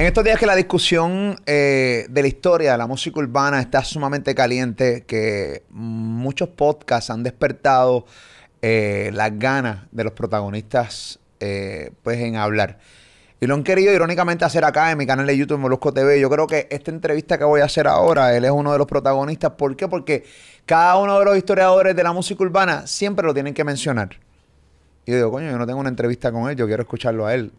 En estos días que la discusión eh, de la historia de la música urbana está sumamente caliente, que muchos podcasts han despertado eh, las ganas de los protagonistas eh, pues en hablar. Y lo han querido irónicamente hacer acá en mi canal de YouTube Molusco TV. Yo creo que esta entrevista que voy a hacer ahora, él es uno de los protagonistas. ¿Por qué? Porque cada uno de los historiadores de la música urbana siempre lo tienen que mencionar. Y yo digo, coño, yo no tengo una entrevista con él, yo quiero escucharlo a él,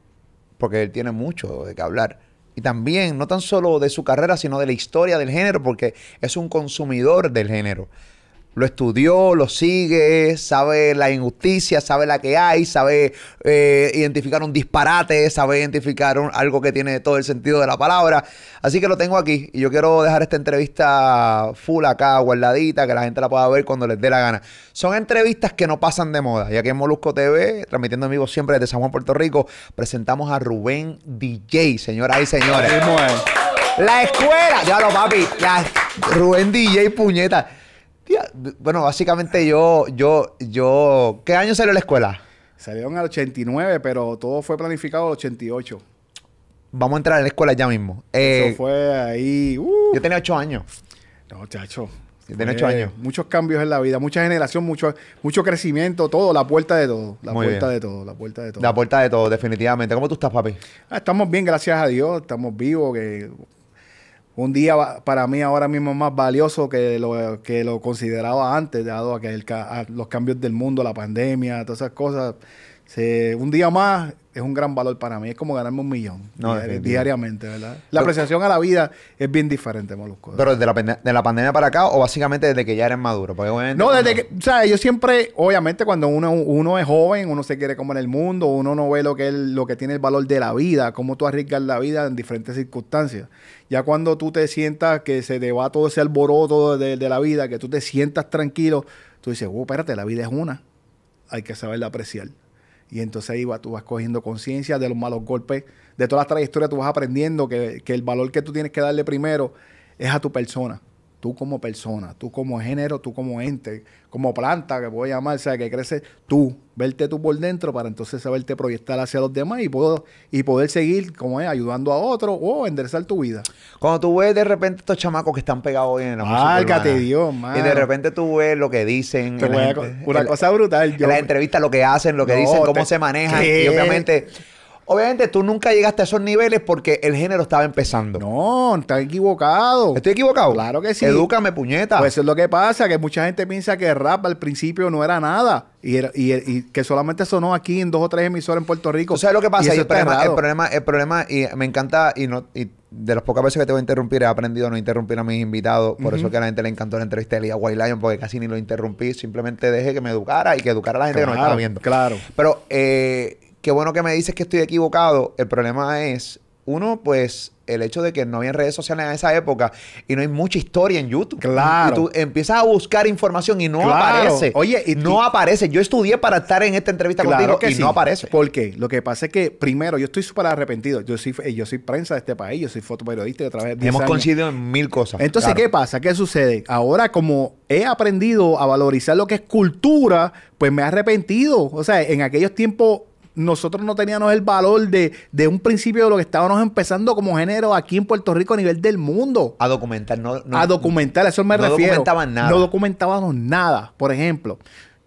porque él tiene mucho de qué hablar. Y también, no tan solo de su carrera, sino de la historia del género, porque es un consumidor del género lo estudió, lo sigue, sabe la injusticia, sabe la que hay, sabe eh, identificar un disparate, sabe identificar algo que tiene todo el sentido de la palabra. Así que lo tengo aquí y yo quiero dejar esta entrevista full acá, guardadita, que la gente la pueda ver cuando les dé la gana. Son entrevistas que no pasan de moda, Y aquí en Molusco TV, transmitiendo amigos siempre desde San Juan, Puerto Rico, presentamos a Rubén DJ, señoras y señores. La escuela, ya lo papi, Rubén DJ, puñeta. Bueno, básicamente yo, yo, yo... ¿Qué año salió la escuela? Salieron al 89, pero todo fue planificado al 88. Vamos a entrar en la escuela ya mismo. Eso eh, fue ahí... Uh. Yo tenía 8 años. No, chacho. Yo tenía 8 años. Muchos cambios en la vida, mucha generación, mucho, mucho crecimiento, todo, la puerta de todo. La puerta de todo, la puerta de todo. La puerta de todo, definitivamente. ¿Cómo tú estás, papi? Ah, estamos bien, gracias a Dios. Estamos vivos, que un día para mí ahora mismo más valioso que lo que lo consideraba antes, dado a que el, los cambios del mundo, la pandemia, todas esas cosas. un día más es un gran valor para mí. Es como ganarme un millón diariamente, ¿verdad? La apreciación a la vida es bien diferente, Molusco. ¿Pero desde la, de la, pandemia para acá o básicamente desde que ya eres maduro? no, desde que... O sea, yo siempre... Obviamente cuando uno, uno es joven, uno se quiere comer el mundo, uno no ve lo que, es, lo que tiene el valor de la vida, cómo tú arriesgas la vida en diferentes circunstancias. Ya cuando tú te sientas que se te va todo ese alboroto de, la vida, que tú te sientas tranquilo, tú dices, oh, espérate, la vida es una. Hay que saberla apreciar. Y entonces ahí tú vas cogiendo conciencia de los malos golpes, de todas las trayectorias, tú vas aprendiendo que, que, el valor que tú tienes que darle primero es a tu persona tú como persona, tú como género, tú como ente, como planta que puedo llamar, o sea, que crece tú, verte tú por dentro para entonces saberte proyectar hacia los demás y, puedo, y poder seguir como ayudando a otros o enderezar tu vida. Cuando tú ves de repente estos chamacos que están pegados hoy en la música Dios, man. Y de repente tú ves lo que dicen. una cosa brutal. Yo, la las lo que hacen, lo que dicen, cómo se manejan. Y obviamente Obviamente tú nunca llegaste a esos niveles porque el género estaba empezando. No, estás equivocado. ¿Estoy equivocado? Claro que sí. Edúcame, puñeta. Pues es lo que pasa, que mucha gente piensa que el rap al principio no era nada y, que solamente sonó aquí en dos o tres emisores en Puerto Rico. O sea, lo que pasa, el, problema, el, problema, el problema, y me encanta, y, no, y de las pocas veces que te voy a interrumpir, he aprendido a no interrumpir a mis invitados. Por eso que a la gente le encantó la entrevista de Elia White Lion, porque casi ni lo interrumpí. Simplemente dejé que me educara y que educara a la gente que nos estaba viendo. Claro. Pero, eh Qué bueno que me dices que estoy equivocado. El problema es, uno, pues el hecho de que no había redes sociales en esa época y no hay mucha historia en YouTube. Claro. Y tú empiezas a buscar información y no aparece. Oye, y no aparece. Yo estudié para estar en esta entrevista contigo y no aparece. ¿Por qué? Lo que pasa es que, primero, yo estoy súper arrepentido. Yo soy, eh, yo soy prensa de este país, yo soy fotoperiodista de través de Hemos coincidido en mil cosas. Entonces, ¿qué pasa? ¿Qué sucede? Ahora, como he aprendido a valorizar lo que es cultura, pues me he arrepentido. O sea, en aquellos tiempos nosotros no teníamos el valor de, de un principio de lo que estábamos empezando como género aquí en Puerto Rico a nivel del mundo. A documentar, no. a documentar, eso me refiero. No documentaban nada. No documentábamos nada, por ejemplo.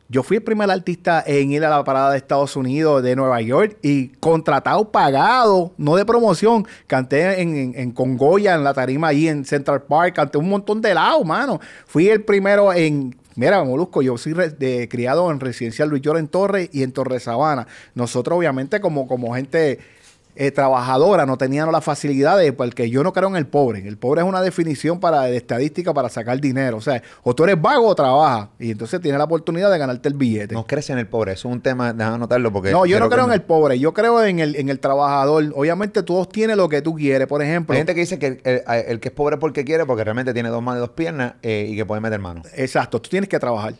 Yo fui el primer artista en ir a la parada de Estados Unidos, de Nueva York, y contratado, pagado, no de promoción. Canté en, en, en Congoya, en la tarima ahí en Central Park, canté un montón de lados, mano. Fui el primero en Mira, Molusco, yo soy de, criado en residencia Luis en Torres y en Torres Sabana. Nosotros, obviamente, como, como gente eh, trabajadora no tenían las facilidades, porque yo no creo en el pobre. El pobre es una definición para de estadística para sacar dinero. O sea, o tú eres vago o trabajas. Y entonces tienes la oportunidad de ganarte el billete. No crees en el pobre. Eso es un tema, déjame anotarlo porque... No, yo no creo en el pobre. Yo creo en el, en el trabajador. Obviamente tú obtienes lo que tú quieres, por ejemplo. Hay gente que dice que el, que es pobre porque quiere, porque realmente tiene dos manos y dos piernas eh, y que puede meter mano. Exacto. Tú tienes que trabajar.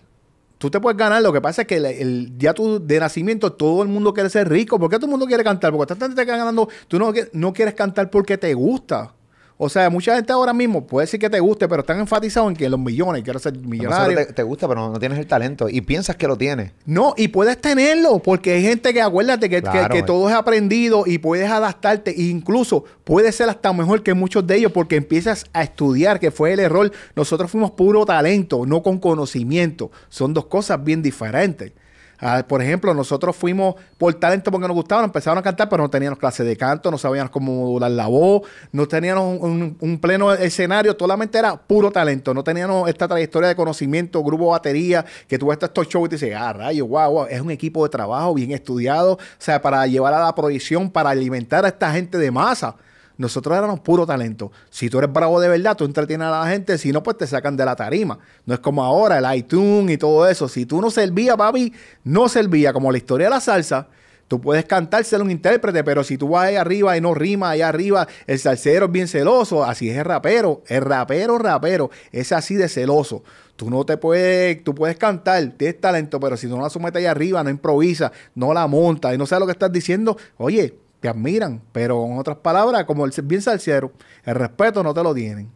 Tú te puedes ganar, lo que pasa es que el, día tu, de nacimiento todo el mundo quiere ser rico. ¿Por qué todo el mundo quiere cantar? Porque están ganando, tú no, no quieres cantar porque te gusta. O sea, mucha gente ahora mismo puede decir que te guste, pero están enfatizados en que los millones, quiero ser millonario. Te, te, gusta, pero no, tienes el talento y piensas que lo tienes. No, y puedes tenerlo, porque hay gente que acuérdate que, que todo es aprendido y puedes adaptarte, e incluso puedes ser hasta mejor que muchos de ellos, porque empiezas a estudiar, que fue el error. Nosotros fuimos puro talento, no con conocimiento. Son dos cosas bien diferentes. Ah, por ejemplo, nosotros fuimos por talento porque nos gustaban, empezaron a cantar, pero no teníamos clases de canto, no sabíamos cómo modular la voz, no teníamos un, pleno escenario, solamente era puro talento, no teníamos esta trayectoria de conocimiento, grupo batería, que tú ves estos shows y te dices, ah, rayo, wow, wow, es un equipo de trabajo bien estudiado, o sea, para llevar a la proyección, para alimentar a esta gente de masa. Nosotros éramos puro talento. Si tú eres bravo de verdad, tú entretienes a la gente, si no, pues te sacan de la tarima. No es como ahora, el iTunes y todo eso. Si tú no servías, papi, no servías. Como la historia de la salsa, tú puedes cantar, ser un intérprete, pero si tú vas ahí arriba y no rima ahí arriba, el salsero es bien celoso, así es el rapero. El rapero, rapero, es así de celoso. Tú no te puedes, tú puedes cantar, tienes talento, pero si no la sometes ahí arriba, no improvisa, no la monta y no sabes lo que estás diciendo, oye, te admiran, pero en otras palabras, como el bien salciero, el respeto no te lo tienen.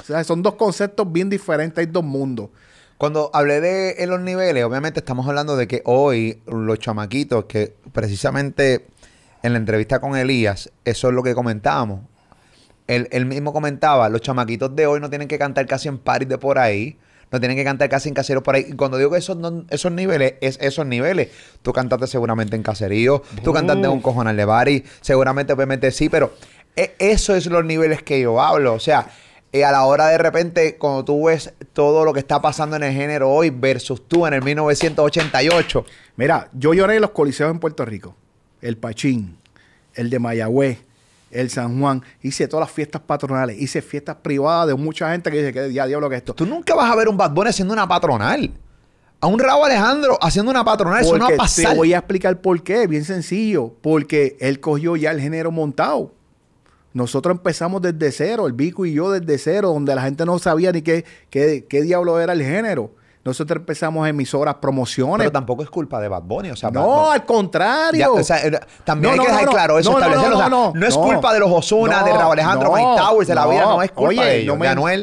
O sea, son dos conceptos bien diferentes, hay dos mundos. Cuando hablé de eh, los niveles, obviamente estamos hablando de que hoy los chamaquitos, que precisamente en la entrevista con Elías, eso es lo que comentábamos. Él, mismo comentaba, los chamaquitos de hoy no tienen que cantar casi en paris de por ahí no tienen que cantar casi en caseros por ahí. Y cuando digo que esos, esos niveles, es esos niveles. Tú cantaste seguramente en caserío, tú cantaste en un cojonal de bari, seguramente obviamente sí, pero esos eso es los niveles que yo hablo. O sea, eh, a la hora de repente, cuando tú ves todo lo que está pasando en el género hoy versus tú en el 1988. Mira, yo lloré en los coliseos en Puerto Rico. El Pachín, el de Mayagüez, el San Juan, hice todas las fiestas patronales, hice fiestas privadas de mucha gente que dice que ya diablo que esto. Tú nunca vas a ver un Bad Bunny haciendo una patronal. A un rabo Alejandro haciendo una patronal, eso no va a Te voy a explicar por qué, bien sencillo, porque él cogió ya el género montado. Nosotros empezamos desde cero, el Bico y yo desde cero, donde la gente no sabía ni qué, qué, qué diablo era el género. Nosotros empezamos emisoras, promociones. Pero tampoco es culpa de Bad Bunny. O sea, no, al contrario. Eh, también hay que dejar claro eso, No, es culpa de los Osuna, de Raúl Alejandro, de de la vida. No es culpa de ellos,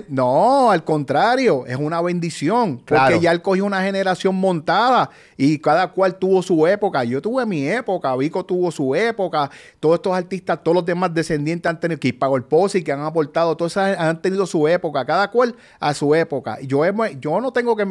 No, al contrario. Es una bendición. Porque ya él cogió una generación montada y cada cual tuvo su época. Yo tuve mi época, Vico tuvo su época. Todos estos artistas, todos los demás descendientes han tenido que ir pago el pose y que han aportado. Todos han tenido su época. Cada cual a su época. Yo, yo no tengo que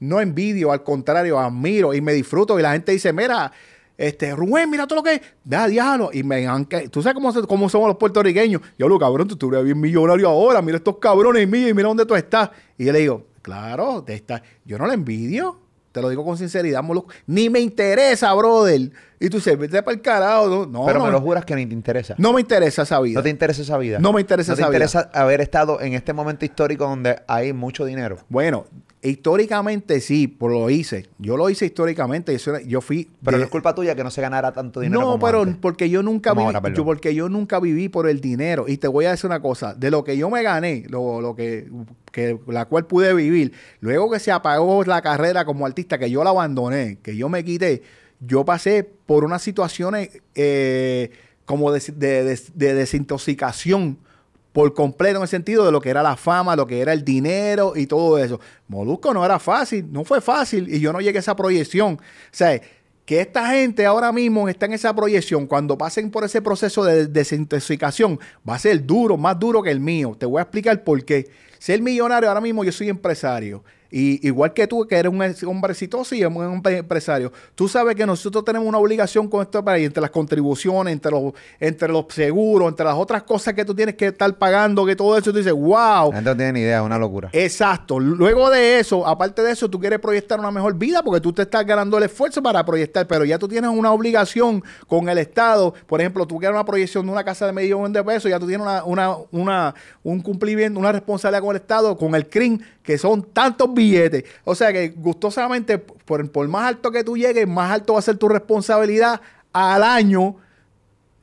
no envidio, al contrario, admiro y me disfruto. Y la gente dice, mira, este, Rubén, mira todo lo que es. Da diablo. Y me han Tú sabes cómo, somos los puertorriqueños. Yo, lo cabrón, tú estuvieras bien millonario ahora. Mira estos cabrones míos y mira dónde tú estás. Y yo le digo, claro, yo no le envidio. Te lo digo con sinceridad, Ni me interesa, brother. Y tú dices, vete para el carajo. No, Pero no, me lo juras que ni te interesa. No me interesa esa vida. No te interesa esa vida. No me interesa esa vida. No te interesa haber estado en este momento histórico donde hay mucho dinero. Bueno, históricamente sí, por lo hice. Yo lo hice históricamente. Yo, yo fui. Pero no es culpa tuya que no se ganara tanto dinero. No, pero porque yo nunca viví. porque yo nunca viví por el dinero. Y te voy a decir una cosa: de lo que yo me gané, lo, lo que, que, la cual pude vivir, luego que se apagó la carrera como artista, que yo la abandoné, que yo me quité yo pasé por unas situaciones eh, como de, desintoxicación por completo en el sentido de lo que era la fama, lo que era el dinero y todo eso. Molusco no era fácil, no fue fácil y yo no llegué a esa proyección. O sea, que esta gente ahora mismo está en esa proyección, cuando pasen por ese proceso de desintoxicación, va a ser duro, más duro que el mío. Te voy a explicar por qué. Ser millonario ahora mismo, yo soy empresario. Y igual que tú, que eres un hombre exitoso eres un empresario, tú sabes que nosotros tenemos una obligación con esto para país, entre las contribuciones, entre los, entre los seguros, entre las otras cosas que tú tienes que estar pagando, que todo eso, tú dices, wow. No tienen idea, es una locura. Exacto. Luego de eso, aparte de eso, tú quieres proyectar una mejor vida porque tú te estás ganando el esfuerzo para proyectar, pero ya tú tienes una obligación con el Estado. Por ejemplo, tú quieres una proyección de una casa de medio millón de pesos, ya tú tienes una, una, una, un cumplimiento, una responsabilidad con el Estado, con el CRIM, que son tantos o sea que gustosamente, por, por más alto que tú llegues, más alto va a ser tu responsabilidad al año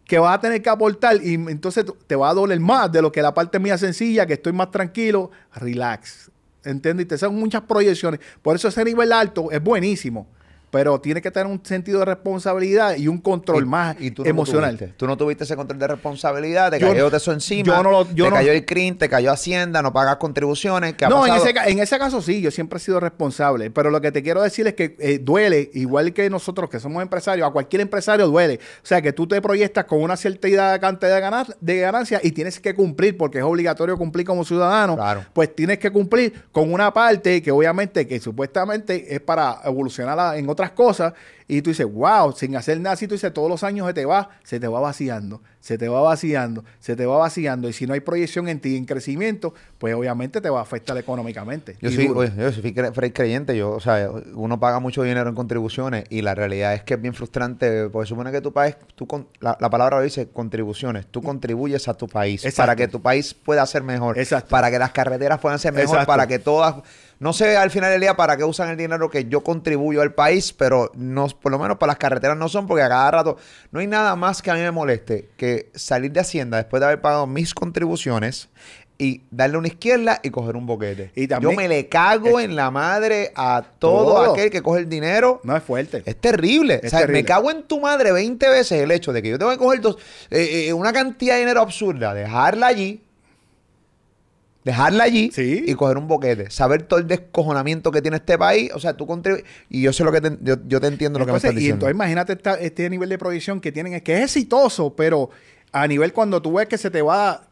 que vas a tener que aportar y entonces te va a doler más de lo que la parte mía sencilla, que estoy más tranquilo, relax. te Son muchas proyecciones. Por eso ese nivel alto es buenísimo pero tiene que tener un sentido de responsabilidad y un control más tú no emocional. Tú no tuviste ese control de responsabilidad, te cayó de eso encima, te cayó el CRIM, te cayó Hacienda, no pagas contribuciones. no, en ese, caso sí, yo siempre he sido responsable, pero lo que te quiero decir es que eh, duele, igual que nosotros que somos empresarios, a cualquier empresario duele. O sea, que tú te proyectas con una cierta cantidad de, ganar de ganancias y tienes que cumplir, porque es obligatorio cumplir como ciudadano, claro. pues tienes que cumplir con una parte que obviamente, que supuestamente es para evolucionar en otra cosas, y tú dices, wow, sin hacer nada, si tú dices, todos los años se te va, se te va vaciando, se te va vaciando, se te va vaciando, y si no hay proyección en ti en crecimiento, pues obviamente te va a afectar económicamente. Yo soy, yo creyente, yo, o sea, uno paga mucho dinero en contribuciones, y la realidad es que es bien frustrante, porque supone que tu país, tú con, la, palabra lo dice, contribuciones, tú contribuyes a tu país, para que tu país pueda ser mejor, para que las carreteras puedan ser mejor, para que todas no sé al final del día para qué usan el dinero que yo contribuyo al país, pero no, por lo menos para las carreteras no son, porque a cada rato no hay nada más que a mí me moleste que salir de Hacienda después de haber pagado mis contribuciones y darle una izquierda y coger un boquete. Y también, Yo me le cago en la madre a todo, aquel que coge el dinero. No es fuerte. Es terrible. me cago en tu madre 20 veces el hecho de que yo tengo que coger eh, eh, una cantidad de dinero absurda, dejarla allí, dejarla allí y coger un boquete. Saber todo el descojonamiento que tiene este país. O sea, tú contribuyes. Y yo sé lo que te, yo, te entiendo lo que me estás diciendo. Y entonces imagínate este nivel de proyección que tienen, es que es exitoso, pero a nivel cuando tú ves que se te va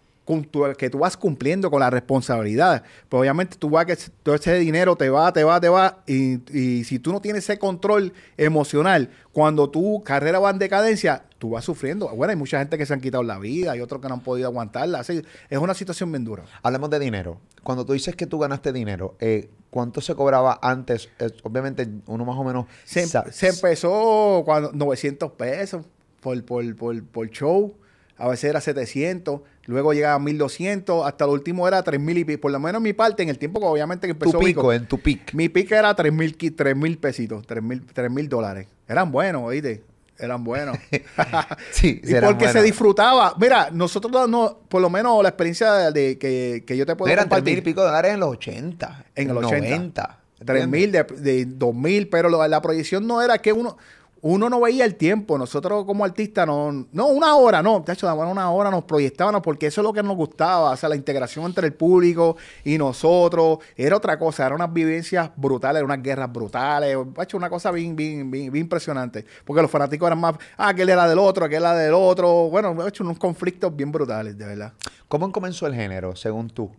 que tú vas cumpliendo con la responsabilidad. Pues obviamente tú vas que todo ese dinero te va, te va, te va. Y, y si tú no tienes ese control emocional, cuando tu carrera va en decadencia, tú vas sufriendo. Bueno, hay mucha gente que se han quitado la vida, hay otros que no han podido aguantarla. Así, es una situación bien dura. Hablemos de dinero. Cuando tú dices que tú ganaste dinero, eh, ¿cuánto se cobraba antes? Eh, obviamente, uno más o menos... Se, empezó cuando 900 pesos por, por, show. A veces era 700, luego llegaba a 1200, hasta el último era 3000 y pico. Por lo menos mi parte, en el tiempo que obviamente empezó. Tu pico, en tu pico. Mi pico era 3000 pesitos, 3000 dólares. Eran buenos, oíste. Eran buenos. sí, y porque se disfrutaba. Mira, nosotros no, por lo menos la experiencia de, de que, que, yo te puedo Eran tres mil y pico de dólares en los 80. En, los 80. tres mil, de, 2000 pero la proyección no era que uno uno no veía el tiempo. Nosotros como artistas, no, no una hora, no. De hecho, una hora, nos proyectábamos porque eso es lo que nos gustaba. O sea, la integración entre el público y nosotros era otra cosa. Eran unas vivencias brutales, eran unas guerras brutales. ha hecho, una cosa bien, bien, bien, impresionante. Porque los fanáticos eran más, ah, aquel era del otro, aquel era del otro. Bueno, ha hecho, unos conflictos bien brutales, de verdad. ¿Cómo comenzó el género, según tú?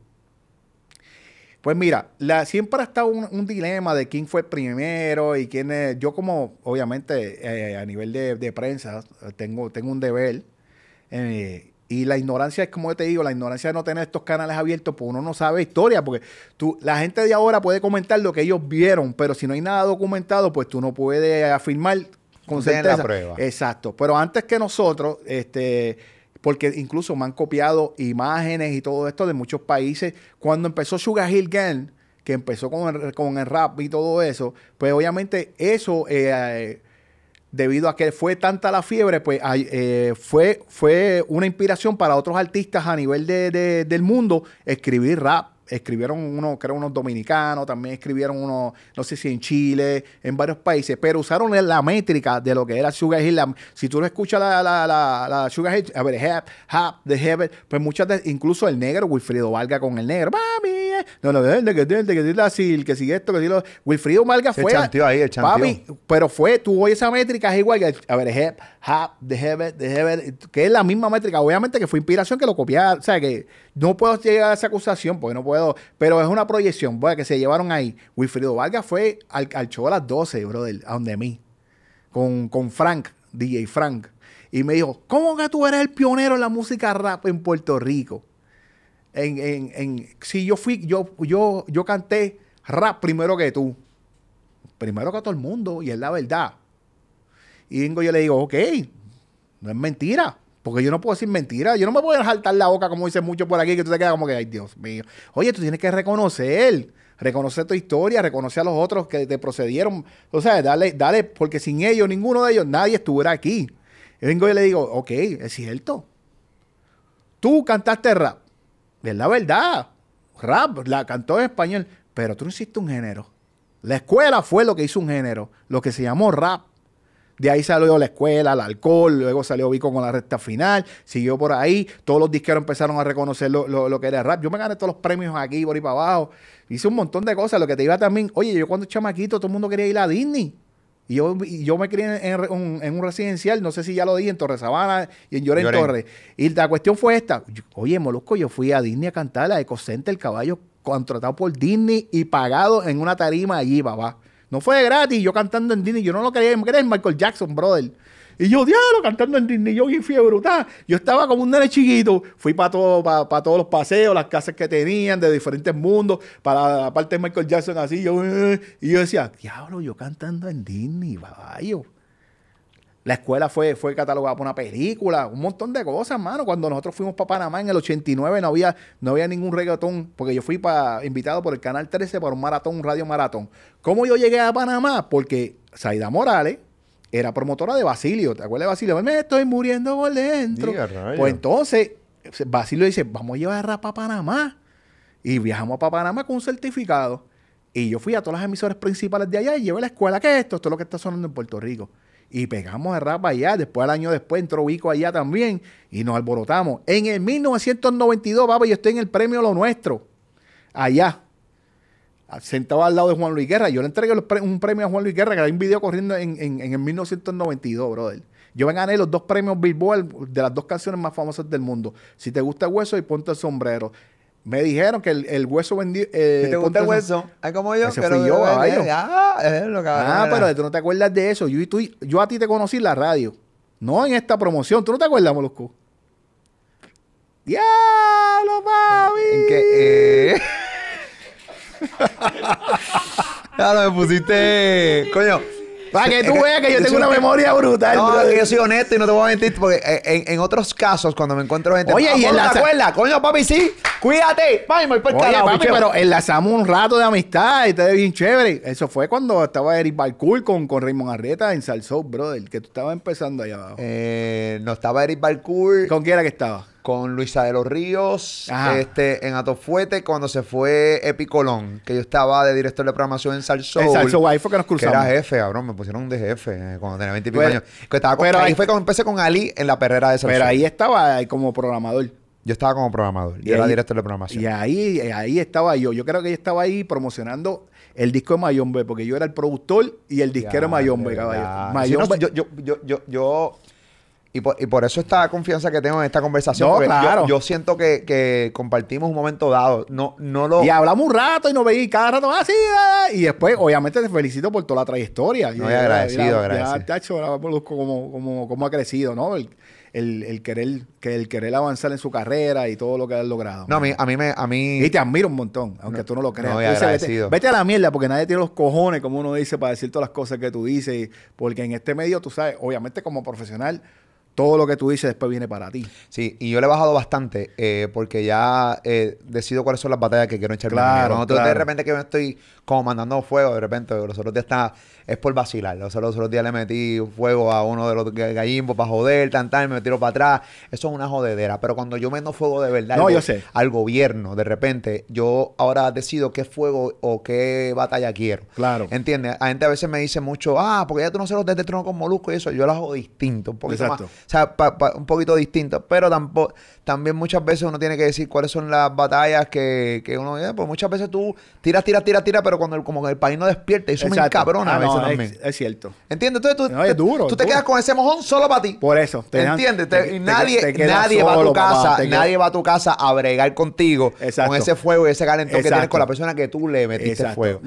Pues mira, la, siempre ha estado un, dilema de quién fue primero y quién es. Yo, como obviamente eh, a nivel de, prensa, eh, tengo, tengo un deber. Eh, y la ignorancia es como te digo, la ignorancia de no tener estos canales abiertos, pues uno no sabe historia, porque tú, la gente de ahora puede comentar lo que ellos vieron, pero si no hay nada documentado, pues tú no puedes afirmar con certeza. La prueba. Exacto. Pero antes que nosotros, este, porque incluso me han copiado imágenes y todo esto de muchos países. Cuando empezó Sugar Hill Gang, que empezó con el, con el rap y todo eso, pues obviamente eso, eh, debido a que fue tanta la fiebre, pues eh, fue, fue una inspiración para otros artistas a nivel del mundo escribir rap escribieron uno, creo unos dominicanos, también escribieron uno, no sé si en Chile, en varios países, pero usaron la métrica de lo que era Sugar Hill. si tú lo escuchas la, la, la, Sugar Hill, a ver, Hap, Hap, The Heaven, pues muchas, de, incluso el negro, Wilfredo Valga con el negro, mami, no No, no, que que sil, que si esto, que si lo. Wilfrido Vargas fue. El ahí, el pero fue, tuvo esa métrica, es igual que. A ver, hep, hap, de heaven, que es la misma métrica. Obviamente que fue inspiración que lo copiaba. O sea, que no puedo llegar a esa acusación porque no puedo. Pero es una proyección, pues que se llevaron ahí. Wilfrido Vargas fue al, al show a las 12, brother, a donde mí. Con, con Frank, DJ Frank. Y me dijo, ¿cómo que tú eres el pionero en la música rap en Puerto Rico? en, si yo fui, yo, yo, yo canté rap primero que tú, primero que todo el mundo, y es la verdad. Y vengo yo le digo, ok, no es mentira. Porque yo no puedo decir mentira. Yo no me voy a saltar la boca, como dicen muchos por aquí, que tú te quedas como que, ay, Dios mío. Oye, tú tienes que reconocer, reconocer tu historia, reconocer a los otros que te procedieron. O sea, dale, dale, porque sin ellos, ninguno de ellos, nadie estuviera aquí. Y vengo y le digo, ok, es cierto. Tú cantaste rap. Es la verdad. Rap, la cantó en español. Pero tú no hiciste un género. La escuela fue lo que hizo un género, lo que se llamó rap. De ahí salió la escuela, el alcohol, luego salió Vico con la recta final, siguió por ahí, todos los disqueros empezaron a reconocer lo, lo, que era rap. Yo me gané todos los premios aquí, por ahí para abajo. Hice un montón de cosas, lo que te iba también, oye, yo cuando chamaquito todo el mundo quería ir a Disney. Y yo, me crié en, un residencial, no sé si ya lo dije, en Torre Sabana y en Lloren, Torres. Y la cuestión fue esta. oye, Molusco, yo fui a Disney a cantar la Ecocente, el caballo contratado por Disney y pagado en una tarima allí, papá. No fue gratis, yo cantando en Disney. Yo no lo quería, me Michael Jackson, brother. Y yo, diablo, cantando en Disney yo fui brutal. Yo estaba como un nene chiquito. Fui para todo, todos los paseos, las casas que tenían de diferentes mundos, para la parte de Michael Jackson así. Yo, eh, y yo decía, diablo, yo cantando en Disney, vaya. La escuela fue, fue catalogada por una película, un montón de cosas, mano. Cuando nosotros fuimos para Panamá en el 89 no había, no había ningún reggaetón, porque yo fui invitado por el Canal 13 para un maratón, un radio maratón. ¿Cómo yo llegué a Panamá? Porque Saida Morales, era promotora de Basilio. ¿Te acuerdas de Basilio? Me estoy muriendo por dentro. pues entonces, Basilio dice, vamos a llevar a rap a Panamá. Y viajamos a Panamá con un certificado. Y yo fui a todas las emisoras principales de allá y llevé la escuela, ¿qué es esto? Esto es lo que está sonando en Puerto Rico. Y pegamos a rap allá. Después, al año después, entró Vico allá también. Y nos alborotamos. En el 1992, papá, yo estoy en el premio Lo Nuestro. Allá. Sentaba al lado de Juan Luis Guerra. Yo le entregué un premio a Juan Luis Guerra, que era un video corriendo en, el 1992, brother. Yo me gané los dos premios Billboard de las dos canciones más famosas del mundo. Si te gusta el hueso y ponte el sombrero. Me dijeron que el, hueso vendió. Eh, si te gusta el hueso, es como yo. pero yo, Ah, ah pero tú no te acuerdas de eso. Yo, yo a ti te conocí en la radio. No en esta promoción. ¿Tú no te acuerdas, Molusco? ¡Diablo, papi! ¿En qué? Eh. Claro, me pusiste. Coño. Para que tú veas que yo tengo una memoria brutal. que yo soy honesto y no te voy a mentir, porque en, otros casos, cuando me encuentro gente. Oye, ah, y en la escuela, coño, papi, sí, cuídate, papi, me por Oye, papi, pero enlazamos un rato de amistad y te bien chévere. Eso fue cuando estaba Eric Barcourt con, con Raymond Arrieta en Salsou, brother, que tú estabas empezando allá abajo. Eh, no estaba Eric Barcourt ¿Con quién era que estaba? con Luisa de los Ríos, este, en Atofuete, cuando se fue Epicolón, que yo estaba de director de programación en Salso. En Salso, ahí fue que nos cruzamos. Que era jefe, cabrón, me pusieron de jefe eh, cuando tenía 20 y pico años. pero ahí, fue cuando empecé con Ali en la perrera de Salso. Pero ahí estaba ahí eh, como programador. Yo estaba como programador, yo era director de programación. Y ahí, eh, ahí estaba yo. Yo creo que yo estaba ahí promocionando el disco de Mayombe, porque yo era el productor y el disquero de Mayombe, caballero. Mayombe. Pues, yo, yo, yo, yo y por, y por, eso esta confianza que tengo en esta conversación. yo, siento que, compartimos un momento dado. No, no lo... Y hablamos un rato y nos veí cada rato así. Ah, ah, ah", y después, obviamente, te felicito por toda la trayectoria. No, agradecido, agradecido. Ya, tacho, como, como, cómo ha crecido, ¿no? El, querer, que el querer avanzar en su carrera y todo lo que has logrado. No, a mí, a mí me. A mí... Y te admiro un montón, aunque tú no lo creas. vete, vete, a la mierda, porque nadie tiene los cojones, como uno dice, para decir todas las cosas que tú dices. Porque en este medio, tú sabes, obviamente, como profesional todo lo que tú dices después viene para ti. Sí, y yo le he bajado bastante eh, porque ya eh, decido cuáles son las batallas que quiero echar. Claro, claro. De repente que me estoy como mandando fuego de repente. Los otros días está, es por vacilar. Los otros, días le metí fuego a uno de los gallimbos para joder, tan tal, me tiro para atrás. Eso es una jodedera. Pero cuando yo mando fuego de verdad al, sé. al gobierno, de repente, yo ahora decido qué fuego o qué batalla quiero. Claro. ¿Entiendes? A gente a veces me dice mucho, ah, porque ya tú no se los desde con molusco y eso. Yo lo hago distinto, un poquito Exacto. O sea, un poquito distinto, pero tampoco también muchas veces uno tiene que decir cuáles son las batallas que, que uno... Eh, pues muchas veces tú tiras, tiras, tiras, tiras, pero cuando el, como que el país no despierta, y eso me encabrona ah, a veces Es, cierto. ¿Entiendes? tú, es duro, tú te quedas con ese mojón solo para ti. Por eso. ¿Entiendes? Y nadie nadie va a tu casa, nadie va a tu casa a bregar contigo con ese fuego y ese calentón que tienes con la persona que tú le metiste fuego.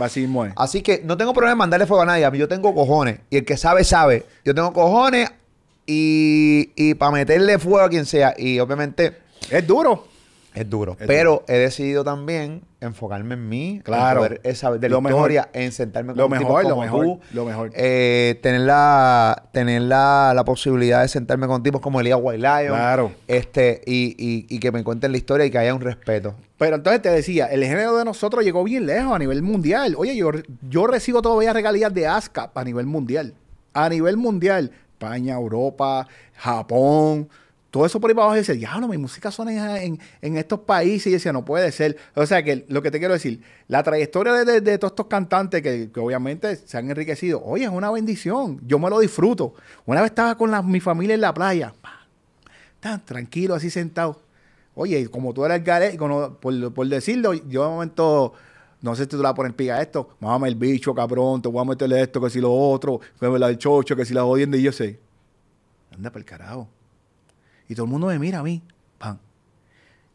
Así, que no tengo problema en mandarle fuego a nadie. A yo tengo cojones. Y el que sabe, sabe. Yo tengo cojones y, para meterle fuego a quien sea. Y obviamente. Es duro. Es duro. pero he decidido también enfocarme en mí. Claro. En saber de la historia, en sentarme con lo mejor, lo eh, mejor, tener la, tener posibilidad de sentarme con tipos como Elías Guaylayo. Claro. Este, y, que me cuenten la historia y que haya un respeto. Pero entonces te decía, el género de nosotros llegó bien lejos a nivel mundial. Oye, yo, yo recibo todavía regalías de ASCAP a nivel mundial. A nivel mundial. España, Europa, Japón, todo eso por ahí para abajo. Y ya, no, mi música suena en, estos países. Y decía, no puede ser. O sea, que lo que te quiero decir, la trayectoria de, todos estos cantantes que, obviamente se han enriquecido, oye, es una bendición. Yo me lo disfruto. Una vez estaba con mi familia en la playa, tan tranquilo, así sentado. Oye, como tú eras el por, por decirlo, yo de momento no sé si tú la pones pica a esto, mamá el bicho, cabrón, te voy a meterle esto, que si lo otro, que me la chocho, que si la jodiendo. y yo sé. Anda para el carajo. Y todo el mundo me mira a mí, pan.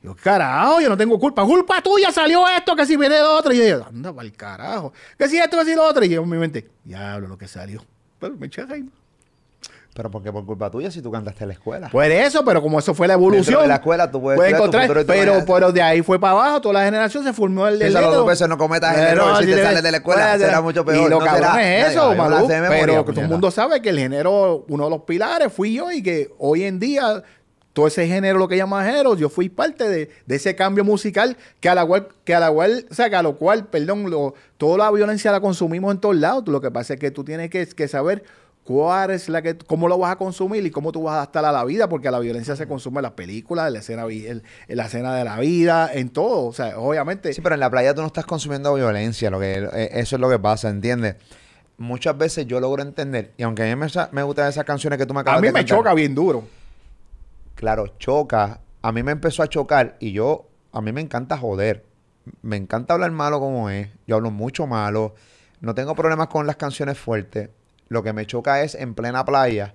Yo, carajo, yo no tengo culpa. Culpa tuya salió esto, que si viene de otro. Y yo, anda para el carajo. Que si esto, que si lo otro. Y yo en mi mente, diablo, lo que salió. Pero me eché pero porque por culpa tuya si tú cantaste en la escuela. Por eso, pero como eso fue la evolución. De la escuela tú puedes, pero, pero de ahí fue para abajo, toda la generación se formó el lo eso no cometas el si, te sales de la escuela será mucho peor. Y lo que es eso, pero todo el mundo sabe que el género, uno de los pilares fui yo y que hoy en día todo ese género, lo que llaman género, yo fui parte de, ese cambio musical que a la cual, que a la cual, o sea, a lo cual, perdón, toda la violencia la consumimos en todos lados. Lo que pasa es que tú tienes que saber cuál es la que, cómo lo vas a consumir y cómo tú vas a adaptar a la vida, porque la violencia se consume en las películas, en la escena, la escena de la vida, en todo. O sea, obviamente. Sí, pero en la playa tú no estás consumiendo violencia, lo que eh, eso es lo que pasa, ¿entiendes? Muchas veces yo logro entender, y aunque a mí me, me gustan esas canciones que tú me acabas de A mí me choca bien duro. Claro, choca. A mí me empezó a chocar y yo, a mí me encanta joder. Me encanta hablar malo como es. Yo hablo mucho malo. No tengo problemas con las canciones fuertes lo que me choca es en plena playa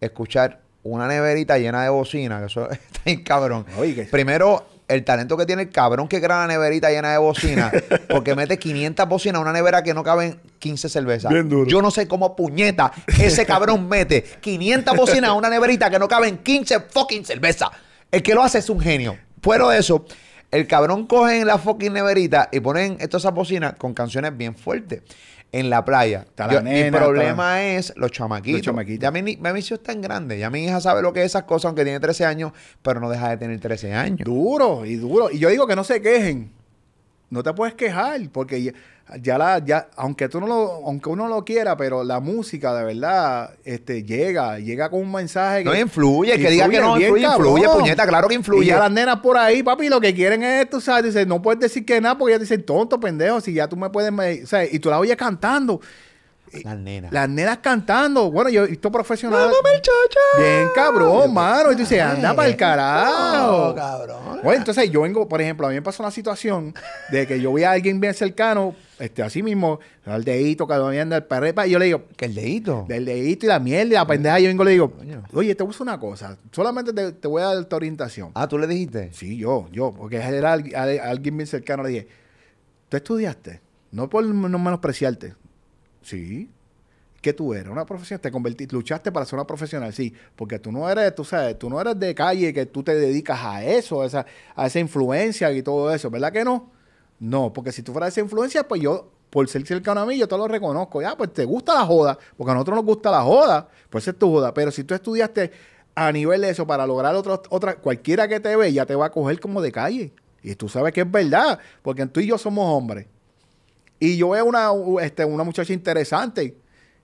escuchar una neverita llena de bocina, eso está cabrón. Primero, el talento que tiene el cabrón que crea la neverita llena de bocina, porque mete 500 bocinas a una nevera que no caben 15 cervezas. Yo no sé cómo puñeta ese cabrón mete 500 bocinas a una neverita que no caben 15 fucking cervezas. El que lo hace es un genio. Fuera de eso, el cabrón coge en la fucking neverita y ponen todas esas bocinas con canciones bien fuertes en la playa. la nena, problema es los chamaquitos. Los chamaquitos. Ya mi, mi visión es tan grande. Ya mi hija sabe lo que es esas cosas, aunque tiene 13 años, pero no deja de tener 13 años. Duro, y duro. Y yo digo que no se quejen. No te puedes quejar, porque ya la, ya, aunque tú no lo, aunque uno lo quiera, pero la música de verdad, este, llega, llega con un mensaje que. No influye, que diga que no influye, puñeta, claro que influye. Y las nenas por ahí, papi, lo que quieren es esto, ¿sabes? dice no puedes decir que nada, porque ya dicen, tonto, pendejo, si ya tú me puedes, Y tú la oyes cantando. Las nenas. Las nenas cantando. Bueno, yo profesional. profesional Bien, cabrón, mano. Y tú dices, anda para el carajo. Bueno, entonces yo vengo, por ejemplo, a mí me pasó una situación de que yo vi a alguien bien cercano este, así mismo, el dedito que me anda el perrepa. yo le digo. ¿Que el dedito? Del dedito y la mierda y la pendeja. Yo vengo y le digo, oye, te gusta una cosa. Solamente te, voy a dar tu orientación. Ah, ¿tú le dijiste? Sí, yo, yo. Porque era alguien bien cercano. Le dije, ¿tú estudiaste? No por no menospreciarte. Sí. Que tú eres? Una profesional. Te convertiste, luchaste para ser una profesional, sí. Porque tú no eres, tú sabes, tú no eres de calle que tú te dedicas a eso, a esa, a esa influencia y todo eso. ¿Verdad que no? No, porque si tú fueras esa influencia, pues yo, por ser cercano a mí, yo te lo reconozco. Ya, pues te gusta la joda, porque a nosotros nos gusta la joda, pues es tu joda. Pero si tú estudiaste a nivel de eso para lograr otra, otra, cualquiera que te ve ya te va a coger como de calle. Y tú sabes que es verdad, porque tú y yo somos hombres. Y yo veo una, este, una muchacha interesante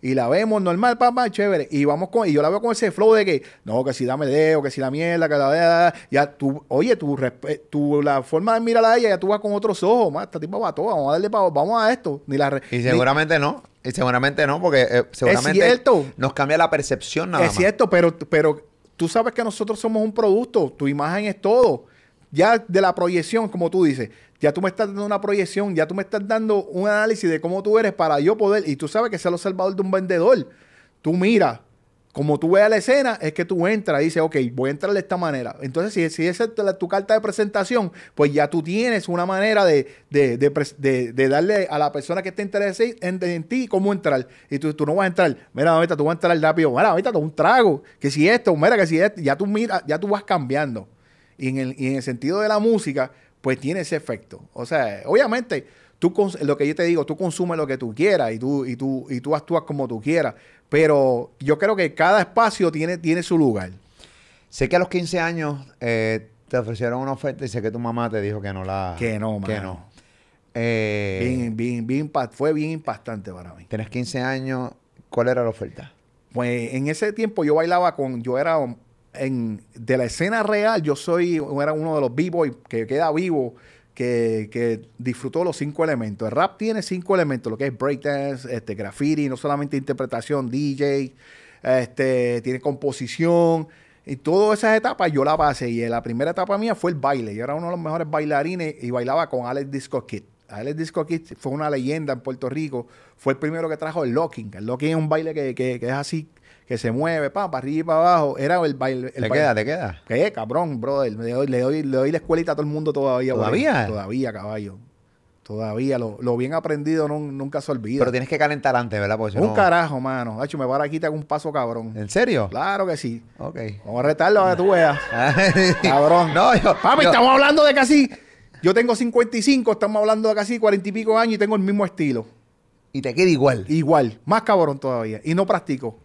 y la vemos normal, papá, chévere. Y vamos con, y yo la veo con ese flow de que, no, que si dame dedo, que si la mierda, que la ya tú, oye, tu la forma de mirarla a ella, ya tú vas con otros ojos, más, tipo, tipa vamos a darle para, vamos a esto. Ni la, y seguramente no, y seguramente no, porque eh, seguramente nos cambia la percepción nada es más. Es cierto, pero, pero tú sabes que nosotros somos un producto, tu imagen es todo. Ya de la proyección, como tú dices, ya tú me estás dando una proyección, ya tú me estás dando un análisis de cómo tú eres para yo poder, y tú sabes que sea lo salvador de un vendedor. Tú miras, como tú veas la escena, es que tú entras y dices, ok, voy a entrar de esta manera. Entonces, si, si esa es tu carta de presentación, pues ya tú tienes una manera de, de, darle a la persona que te interese en, ti cómo entrar. Y tú, no vas a entrar, mira, ahorita tú vas a entrar rápido, mira, ahorita tú un trago, que si esto, mira, que si esto, ya tú mira, ya tú vas cambiando. en el, y en el sentido de la música, pues tiene ese efecto. O sea, obviamente, tú lo que yo te digo, tú consumes lo que tú quieras y tú, y tú, y tú actúas como tú quieras, pero yo creo que cada espacio tiene, tiene su lugar. Sé que a los 15 años eh, te ofrecieron una oferta y sé que tu mamá te dijo que no la... Que no, Que no. Eh, fue bien impactante para mí. Tienes 15 años, ¿cuál era la oferta? Pues en ese tiempo yo bailaba con, yo era de la escena real, yo soy era uno de los b-boys que queda vivo, que, disfrutó los cinco elementos. El rap tiene cinco elementos, lo que es breakdance, este, graffiti, no solamente interpretación, DJ, este, tiene composición. Y todas esas etapas yo la pasé. Y la primera etapa mía fue el baile. Yo era uno de los mejores bailarines y bailaba con Alex Disco Kid. Alex Disco Kid fue una leyenda en Puerto Rico. Fue el primero que trajo el locking. El locking es un baile que es así que se mueve, pa, para arriba y para abajo. Era el baile. El ¿Te queda, te queda? ¿Qué, cabrón, brother? Le doy, le doy, la escuelita a todo el mundo todavía. ¿Todavía? Todavía, caballo. Todavía, lo, bien aprendido nunca se olvida. Pero tienes que calentar antes, ¿verdad? un carajo, mano. hecho, me para aquí te hago un paso cabrón. ¿En serio? Claro que sí. Ok. Vamos a retarlo a tu wea. cabrón. No, yo, Papi, estamos hablando de casi. Yo tengo 55, estamos hablando de casi 40 y pico años y tengo el mismo estilo. Y te queda igual. Igual. Más cabrón todavía. Y no practico.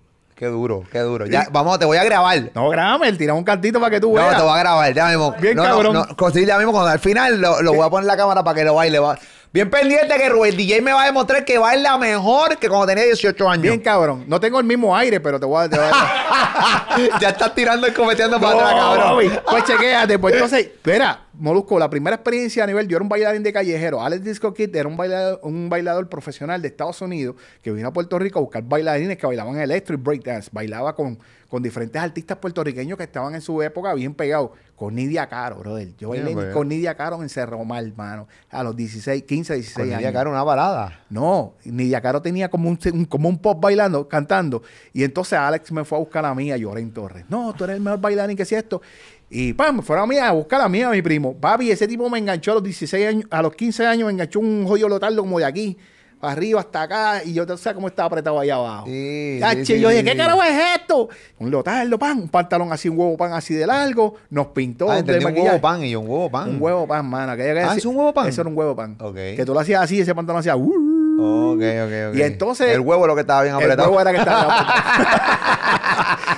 Qué duro, qué duro. Ya, vamos, te voy a grabar. No, grábame, tira un cantito para que tú veas. No, te voy a grabar, ya mismo. Bien, cabrón. mismo, cuando al final lo, lo, voy a poner en la cámara para que lo baile. Va. Bien pendiente que Rubén DJ me va a demostrar que baila mejor que cuando tenía 18 años. Bien, cabrón. No tengo el mismo aire, pero te voy a. ya estás tirando y cometeando para atrás, cabrón. Pues chequéate. Pues entonces, espera, Molusco, la primera experiencia a nivel. Yo era un bailarín de callejero. Alex Disco Kid era un bailador, un bailador profesional de Estados Unidos que vino a Puerto Rico a buscar bailarines que bailaban electro y breakdance. Bailaba con con diferentes artistas puertorriqueños que estaban en su época bien pegados. Con Nidia Caro, brother. Yo bailé pues. con Nidia Caro en Cerro Mar, hermano, a los 16, 15, 16 con Nidia Caro una balada. No, Nidia Caro tenía como un, como un pop bailando, cantando. Y entonces Alex me fue a buscar la mía, en Torres. No, tú eres el mejor bailarín que si esto. Y pam, me fueron a a buscar a mía, mi primo. Papi, ese tipo me enganchó a los 16 años, a los 15 años me enganchó un joyo lotardo como de aquí arriba hasta acá, y yo o sea, cómo estaba apretado allá abajo. Sí, y yo dije, ¿qué carajo es esto? Un leotardo, pan, un pantalón así, un huevo pan así de largo, nos pintó. Ah, entendí, un huevo pan y yo, un huevo pan. Un huevo pan, mano. ah, es un huevo pan. Eso era un huevo pan. Que tú lo hacías así, ese pantalón hacía... Uh, Ok, ok, ok. Y entonces. El huevo es lo que estaba bien apretado. El huevo era que estaba bien apretado.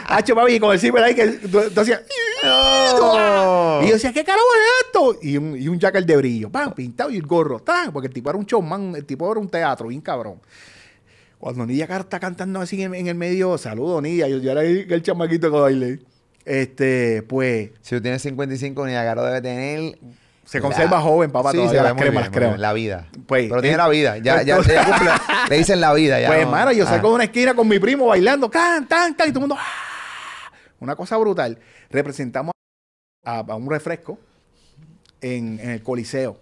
Hacho, y con el círculo ahí que tú, Y yo decía, ¿qué carajo es esto? Y un, y un jacket de brillo, ¡pam! Pintado y el gorro, ¡tan! Porque el tipo era un showman, el tipo era un teatro, bien cabrón. Cuando Nidia está cantando así en, el medio, saludo Nidia, yo, yo era el chamaquito que baile. Este, pues. Si tú tienes 55, Nidia Caro debe tener se conserva joven, papá, La vida. Pues, Pero tiene eh, la vida. Ya, ya, le dicen la vida. Ya pues, hermano, yo ah. salgo de una esquina con mi primo bailando, can, tan, tan, y todo el mundo. ¡ah! Una cosa brutal. Representamos a, un refresco en, el Coliseo.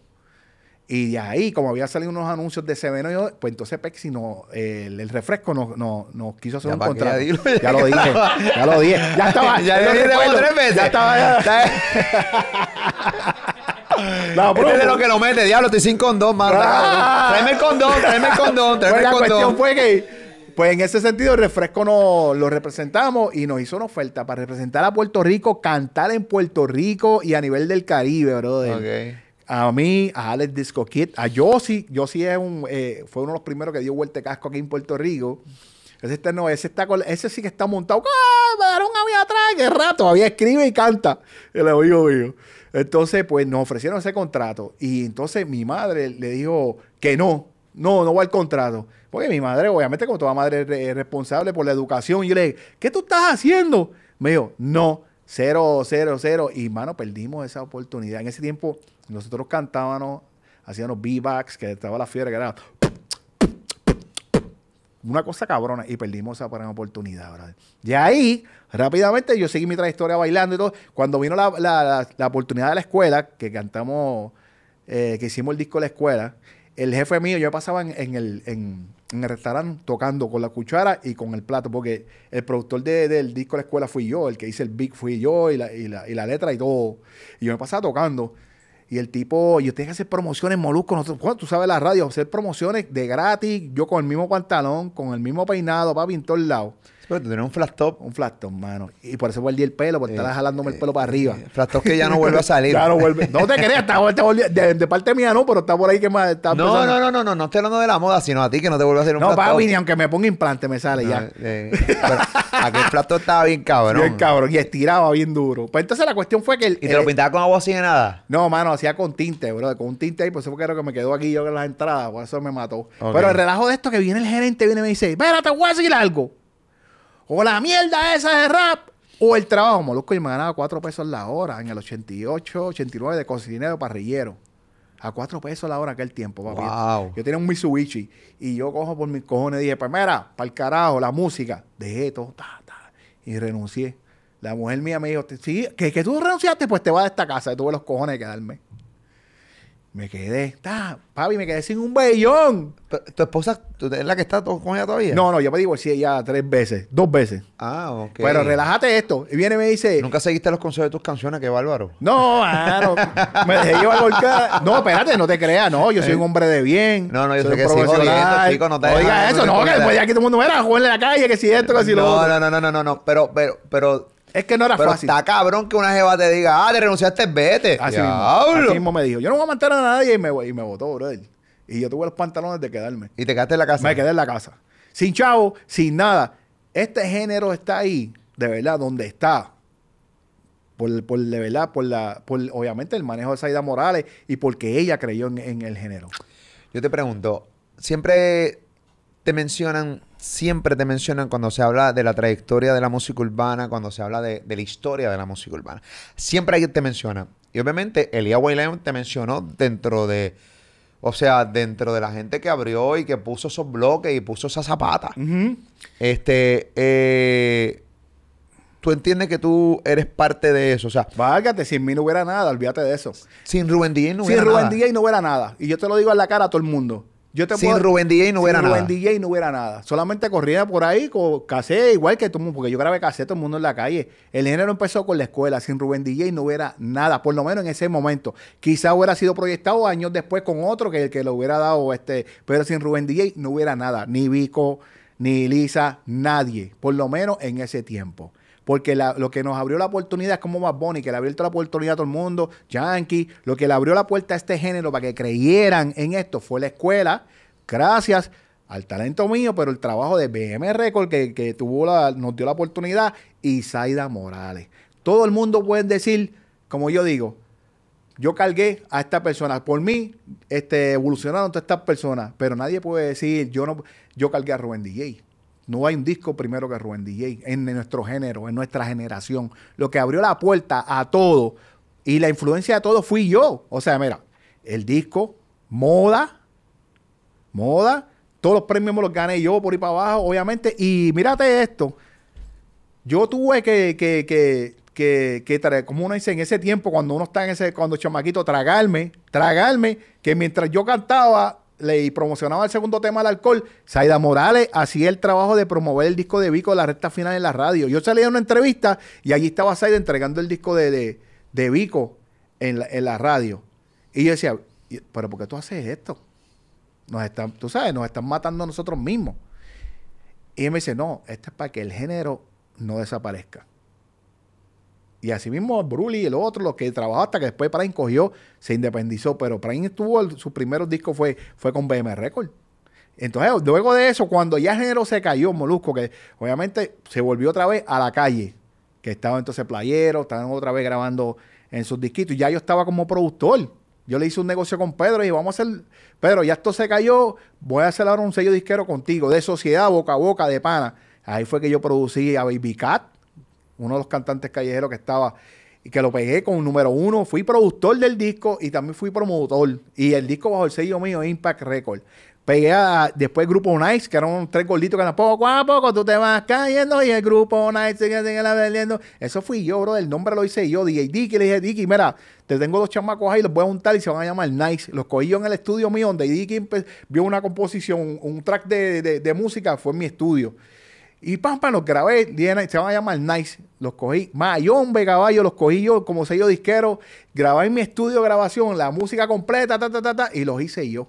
Y de ahí, como había salido unos anuncios de Seveno, yo, pues entonces Pepsi no, el, refresco nos no, no quiso hacer un contrato. Ya, lo dije, ya lo dije. Ya estaba. ya, ya, ya estaba. Este es lo que lo mete, diablo, estoy sin condón, man. Ah. Tráeme el condón, tráeme el condón, tráeme pues el condón. La cuestión fue que. Pues en ese sentido, el Refresco nos lo representamos y nos hizo una oferta para representar a Puerto Rico, cantar en Puerto Rico y a nivel del Caribe, brother. ok A mí, a Alex Disco Kid, a Yossi. Yossi es un, eh, fue uno de los primeros que dio vuelta casco aquí en Puerto Rico. Ese, está, no, ese, está, ese sí que está montado. ¡Ah! Me daron a mí atrás, que rato. Todavía escribe y canta. Y le oigo, entonces, pues nos ofrecieron ese contrato. Y entonces mi madre le dijo que no, no, no va al contrato. Porque mi madre, obviamente, como toda madre es responsable por la educación, yo le dije, ¿qué tú estás haciendo? Me dijo, no, cero, cero, cero. Y, hermano, perdimos esa oportunidad. En ese tiempo, nosotros cantábamos, hacíamos b que estaba la fiebre, que era una cosa cabrona. Y perdimos esa gran oportunidad, ¿verdad? Y ahí, rápidamente, yo seguí mi trayectoria bailando y todo. Cuando vino la, oportunidad de la escuela, que cantamos, eh, que hicimos el disco de la escuela, el jefe mío, yo pasaba en, el, restaurante tocando con la cuchara y con el plato, porque el productor del disco de la escuela fui yo, el que hice el beat fui yo y la, y la letra y todo. Y yo me pasaba tocando. Y el tipo, yo tenía que hacer promociones molusco. Nosotros, bueno, tú sabes la radio, hacer promociones de gratis, yo con el mismo pantalón, con el mismo peinado, papi, pintar el lado pero pues, tenía un flat top. Un flat top, mano. Y por eso vuelví el pelo, porque estaba eh, jalándome el pelo eh, para arriba. Eh, flat top que ya no vuelve a salir. ya no vuelve. No te creas, está, de, de, parte mía no, pero está por ahí que más. Está no, no, no, no, no, no, no estoy hablando de la moda, sino a ti que no te vuelve a hacer un no, flat top. No, ni aunque me ponga implante me sale ya. Eh, aquel flat top estaba bien cabrón. Bien cabrón. Y estiraba bien duro. Pues entonces la cuestión fue que... ¿Y te lo pintaba con agua sin nada? No, mano, hacía con tinte, bro. Con un tinte ahí, por eso creo que me quedó aquí yo en las entradas. Por eso me mató. Pero el relajo de esto que viene el gerente, viene y me dice, espérate, voy a decir algo o la mierda esa de rap, o el trabajo. Molusco, Y me ganaba cuatro pesos la hora en el 88, 89 de cocinero parrillero. A cuatro pesos la hora aquel tiempo, papi. Yo tenía un Mitsubishi y yo cojo por mis cojones y dije, pues mira, para el carajo, la música. Dejé todo, ta, ta, y renuncié. La mujer mía me dijo, sí, que, que tú renunciaste, pues te vas de esta casa. Y tuve los cojones de quedarme. Me quedé, ta, papi, me quedé sin un vellón. ¿Tu, esposa es la que está con ella todavía? No, no, yo me divorcié ya tres veces, dos veces. Ah, ok. Pero relájate esto. Y viene y me dice. ¿Nunca seguiste los consejos de tus canciones? Qué bárbaro. No, claro. me dejé llevar por cada. No, espérate, no te creas, no. Yo soy un hombre de bien. No, no, yo soy sé que sigo no te Oiga eso, no, que después de aquí todo el mundo era, joven en la calle, que si esto, que si lo No, no, no, no, no, no. Pero, pero, pero es que no era Pero fácil. Está cabrón que una jeva te diga, ah, te renunciaste, vete. Así mismo, mismo me dijo, yo no voy a matar a nadie y me, y me votó, brother. Y yo tuve los pantalones de quedarme. ¿Y te quedaste en la casa? Me quedé en la casa. Sin chavo, sin nada. Este género está ahí, de verdad, donde está. Por, de verdad, por la, obviamente el manejo de Saida Morales y porque ella creyó en el género. Yo te pregunto, siempre te mencionan siempre te mencionan cuando se habla de la trayectoria de la música urbana, cuando se habla de, la historia de la música urbana. Siempre alguien te menciona. Y obviamente Elia Wayland te mencionó dentro de... O sea, dentro de la gente que abrió y que puso esos bloques y puso esa zapata. Este... Eh, tú entiendes que tú eres parte de eso. O sea, válgate, sin mí no hubiera nada, olvídate de eso. Sin Rubén Díaz no hubiera nada. Sin Rubén no hubiera nada. Y yo te lo digo en la cara a todo el mundo sin Rubén DJ no hubiera sin nada. Rubén DJ no hubiera nada. Solamente corría por ahí con Casé igual que todo el mundo, porque yo grabé casé todo el mundo en la calle. El género empezó con la escuela. Sin Rubén DJ no hubiera nada, por lo menos en ese momento. Quizá hubiera sido proyectado años después con otro que el que lo hubiera dado, este, pero sin Rubén DJ no hubiera nada. Ni Vico, ni Lisa, nadie. Por lo menos en ese tiempo. Porque lo que nos abrió la oportunidad es como Bad Bunny, que le abrió la oportunidad a todo el mundo, Yankee, lo que le abrió la puerta a este género para que creyeran en esto fue la escuela. Gracias al talento mío, pero el trabajo de BM Record que, tuvo la, nos dio la oportunidad y Zaida Morales. Todo el mundo puede decir, como yo digo, yo cargué a esta persona. Por mí, este, evolucionaron todas estas personas, pero nadie puede decir, yo no, yo cargué a Rubén DJ. No hay un disco primero que Rubén DJ en nuestro género, en nuestra generación. Lo que abrió la puerta a todo y la influencia de todo fui yo. O sea, mira, el disco, moda, moda, todos los premios me los gané yo por ir para abajo, obviamente. Y mírate esto. Yo tuve que, que, que, que, que como uno dice, en ese tiempo, cuando uno está en ese, cuando chamaquito, tragarme, tragarme, que mientras yo cantaba, le promocionaba el segundo tema del alcohol, Saida Morales hacía el trabajo de promover el disco de Vico la recta final en la radio. Yo salí a una entrevista y allí estaba Saida entregando el disco de, de, Vico en la, en la, radio. Y yo decía, ¿pero por qué tú haces esto? Nos están, tú sabes, nos están matando a nosotros mismos. Y él me dice, no, esto es para que el género no desaparezca. Y así mismo Brully, el otro, lo que trabajó hasta que después para cogió, se independizó. Pero Prime estuvo, su primer disco fue, fue con BM Record. Entonces, luego de eso, cuando ya Género se cayó, Molusco, que obviamente se volvió otra vez a la calle, que estaba entonces playero, estaban otra vez grabando en sus disquitos. ya yo estaba como productor. Yo le hice un negocio con Pedro y vamos a hacer, Pedro, ya esto se cayó, voy a hacer ahora un sello disquero contigo, de sociedad, boca a boca, de pana. Ahí fue que yo producí a Baby Cat, uno de los cantantes callejeros que estaba y que lo pegué con un número uno. Fui productor del disco y también fui promotor. Y el disco bajo el sello mío, Impact Record. Pegué a, después Grupo Nice, que eran tres gorditos que eran poco a poco tú te vas cayendo y el Grupo Nice sigue, vendiendo. Eso fui yo, bro. El nombre lo hice yo, DJ Dicky. Le dije, Dicky, mira, te tengo dos chamacos ahí, los voy a juntar y se van a llamar Nice. Los cogí yo en el estudio mío, donde Dicky vio una composición, un track de, de música, fue en mi estudio. Y pam, pam, los grabé, se van a llamar Nice, los cogí. Mayombe, caballo, los cogí yo como sello disquero, grabé en mi estudio de grabación la música completa, ta, ta, ta, ta, y los hice yo.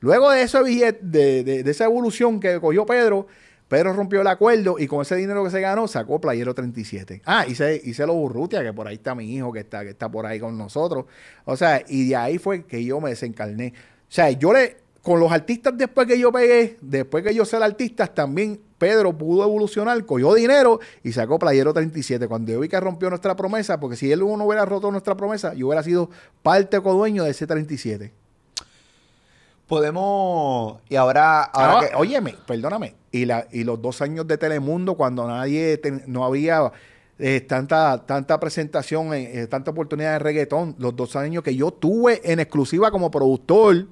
Luego de, eso, de, de, esa evolución que cogió Pedro, Pedro rompió el acuerdo y con ese dinero que se ganó sacó Playero 37. Ah, hice, hice los Burrutia, que por ahí está mi hijo, que está, que está por ahí con nosotros. O sea, y de ahí fue que yo me desencarné. O sea, yo le, con los artistas después que yo pegué, después que yo el artista, también Pedro pudo evolucionar, cogió dinero y sacó Playero 37. Cuando yo vi que rompió nuestra promesa, porque si él no hubiera roto nuestra promesa, yo hubiera sido parte dueño de ese 37. Podemos. Y ahora. ahora ah. Óyeme, perdóname. Y, la, y los dos años de Telemundo, cuando nadie. no había. Eh, tanta, tanta presentación, eh, eh, tanta oportunidad de reggaetón, los dos años que yo tuve en exclusiva como productor,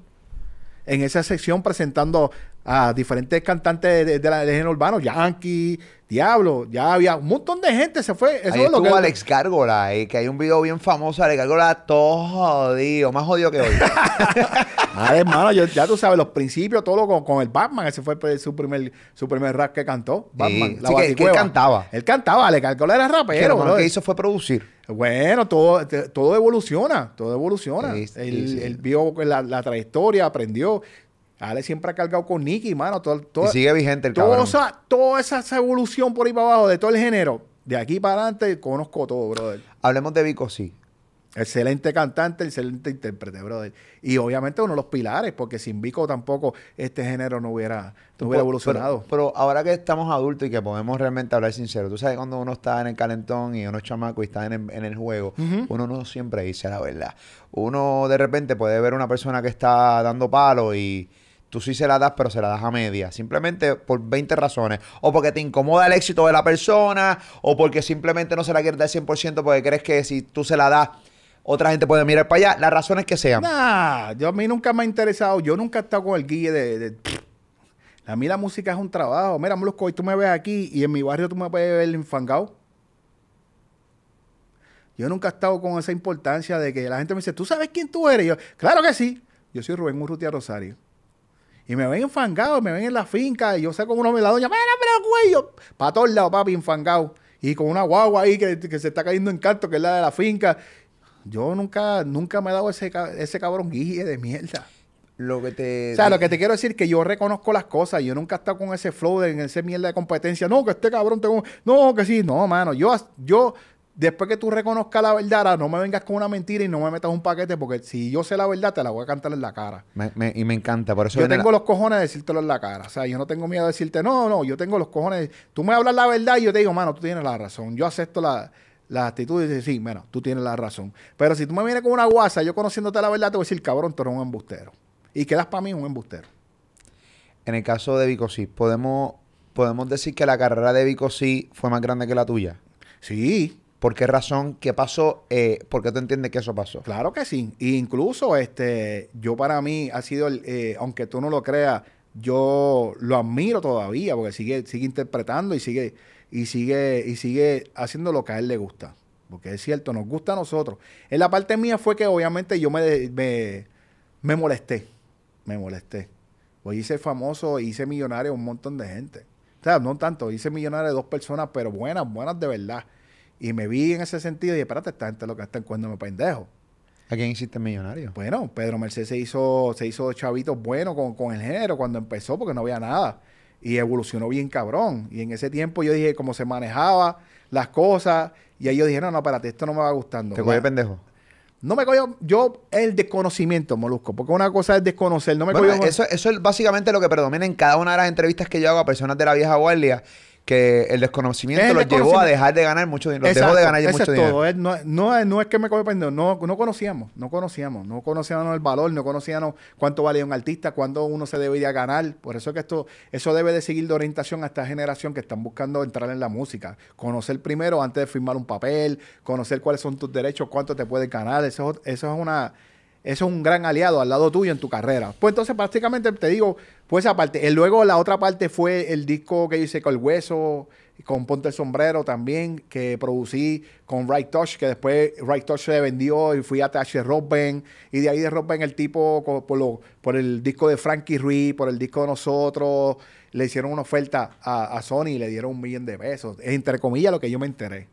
en esa sección presentando a diferentes cantantes de, la del género urbano, Yankee, Diablo, ya había un montón de gente, se fue. Eso es lo que... Alex Cárgola, eh, que hay un video bien famoso, Alex Cárgola, todo jodido, más jodido que hoy. hermano, ya tú sabes, los principios, todo con, el Batman, ese fue pues, su primer, su primer rap que cantó, Batman, sí. que, él cantaba. Él cantaba, Alex Cárgola era rapero. pero lo que hizo fue producir. Bueno, todo, todo evoluciona, todo evoluciona. él, vio la, trayectoria, aprendió. Ale siempre ha cargado con Nicky, mano. Todo, todo, sigue vigente el todo esa, toda esa evolución por ahí para abajo de todo el género, de aquí para adelante, conozco todo, brother. Hablemos de Vico, sí. Excelente cantante, excelente intérprete, brother. Y obviamente uno de los pilares, porque sin Vico tampoco este género no hubiera, evolucionado. Pero, ahora que estamos adultos y que podemos realmente hablar sincero, tú sabes cuando uno está en el calentón y uno es chamaco y está en el, juego, uno no siempre dice la verdad. Uno de repente puede ver una persona que está dando palo y tú sí se la das, pero se la das a media. Simplemente por 20 razones. O porque te incomoda el éxito de la persona, o porque simplemente no se la quieres dar 100% porque crees que si tú se la das otra gente puede mirar para allá, las razones que sean. Nah, yo a mí nunca me ha interesado, yo nunca he estado con el guille de... A mí la música es un trabajo. Mira, Molusco, hoy tú me ves aquí y en mi barrio tú me puedes ver enfangado. Yo nunca he estado con esa importancia de que la gente me dice, ¿tú sabes quién tú eres? yo, claro que sí. Yo soy Rubén Urrutia Rosario. Y me ven enfangado, me ven en la finca, y yo sé como uno me la doña, mira, cuello. Para todos lados, papi, enfangado. Y con una guagua ahí que, que, se está cayendo en canto, que es la de la finca. Yo nunca, nunca me he dado ese, ese cabrón guille de mierda. Lo que te. O sea, lo que te quiero decir es que yo reconozco las cosas. Yo nunca he estado con ese flow de en ese mierda de competencia. No, que este cabrón tengo. No, que sí. No, mano. Yo, yo, después que tú reconozcas la verdad, no me vengas con una mentira y no me metas un paquete, porque si yo sé la verdad, te la voy a cantar en la cara. y me encanta, por eso. Yo tengo los cojones de decírtelo en la cara. O sea, yo no tengo miedo de decirte, no, no, yo tengo los cojones. Tú me hablas la verdad y yo te digo, mano, tú tienes la razón. Yo acepto la las actitudes y sí, bueno, tú tienes la razón. Pero si tú me vienes con una guasa, yo conociéndote la verdad, te voy a decir, cabrón, tú eres un embustero. Y quedas para mí un embustero. En el caso de Vicosí, ¿podemos, ¿podemos decir que la carrera de sí fue más grande que la tuya? Sí. ¿Por qué razón? ¿Qué pasó? Eh, ¿Por qué tú entiendes que eso pasó? Claro que sí. E incluso, este, yo para mí ha sido, eh, aunque tú no lo creas, yo lo admiro todavía porque sigue, sigue interpretando y sigue y sigue, y sigue haciendo lo que a él le gusta. Porque es cierto, nos gusta a nosotros. En la parte mía fue que obviamente yo me, me, molesté. Me molesté. Hoy pues hice famoso, hice millonario a un montón de gente. O sea, no tanto, hice millonario a dos personas, pero buenas, buenas de verdad. Y me vi en ese sentido y dije, espérate, esta gente lo que está me pendejo. ¿A quién hiciste millonario? Bueno, Pedro Mercedes se hizo, se hizo chavitos bueno con, con el género cuando empezó porque no había nada y evolucionó bien cabrón. Y en ese tiempo yo dije cómo se manejaba las cosas y ahí yo dije, no, no, espérate, esto no me va gustando. ¿Te cogió pendejo? No me cogió, yo, el desconocimiento, Molusco, porque una cosa es desconocer, no me bueno, Eso, eso es básicamente lo que predomina en cada una de las entrevistas que yo hago a personas de la vieja guardia que el desconocimiento lo llevó a dejar de ganar mucho dinero. dejó de ganar mucho dinero. No, no, es que me coge pendejo. No, conocíamos, no conocíamos, no conocíamos el valor, no conocíamos cuánto valía un artista, cuándo uno se debería ganar. Por eso es que esto, eso debe de seguir de orientación a esta generación que están buscando entrar en la música. Conocer primero antes de firmar un papel, conocer cuáles son tus derechos, cuánto te puede ganar. Eso, eso es una eso es un gran aliado al lado tuyo en tu carrera. Pues entonces prácticamente te digo, pues esa parte. Luego la otra parte fue el disco que hice con El Hueso, con Ponte el Sombrero también, que producí con Right Touch, que después Right Touch se vendió y fui a TH Robben. Y de ahí de Robben el tipo, por, por el disco de Frankie Ruiz, por el disco de nosotros, le hicieron una oferta a, a Sony y le dieron un millón de pesos. Entre comillas, lo que yo me enteré.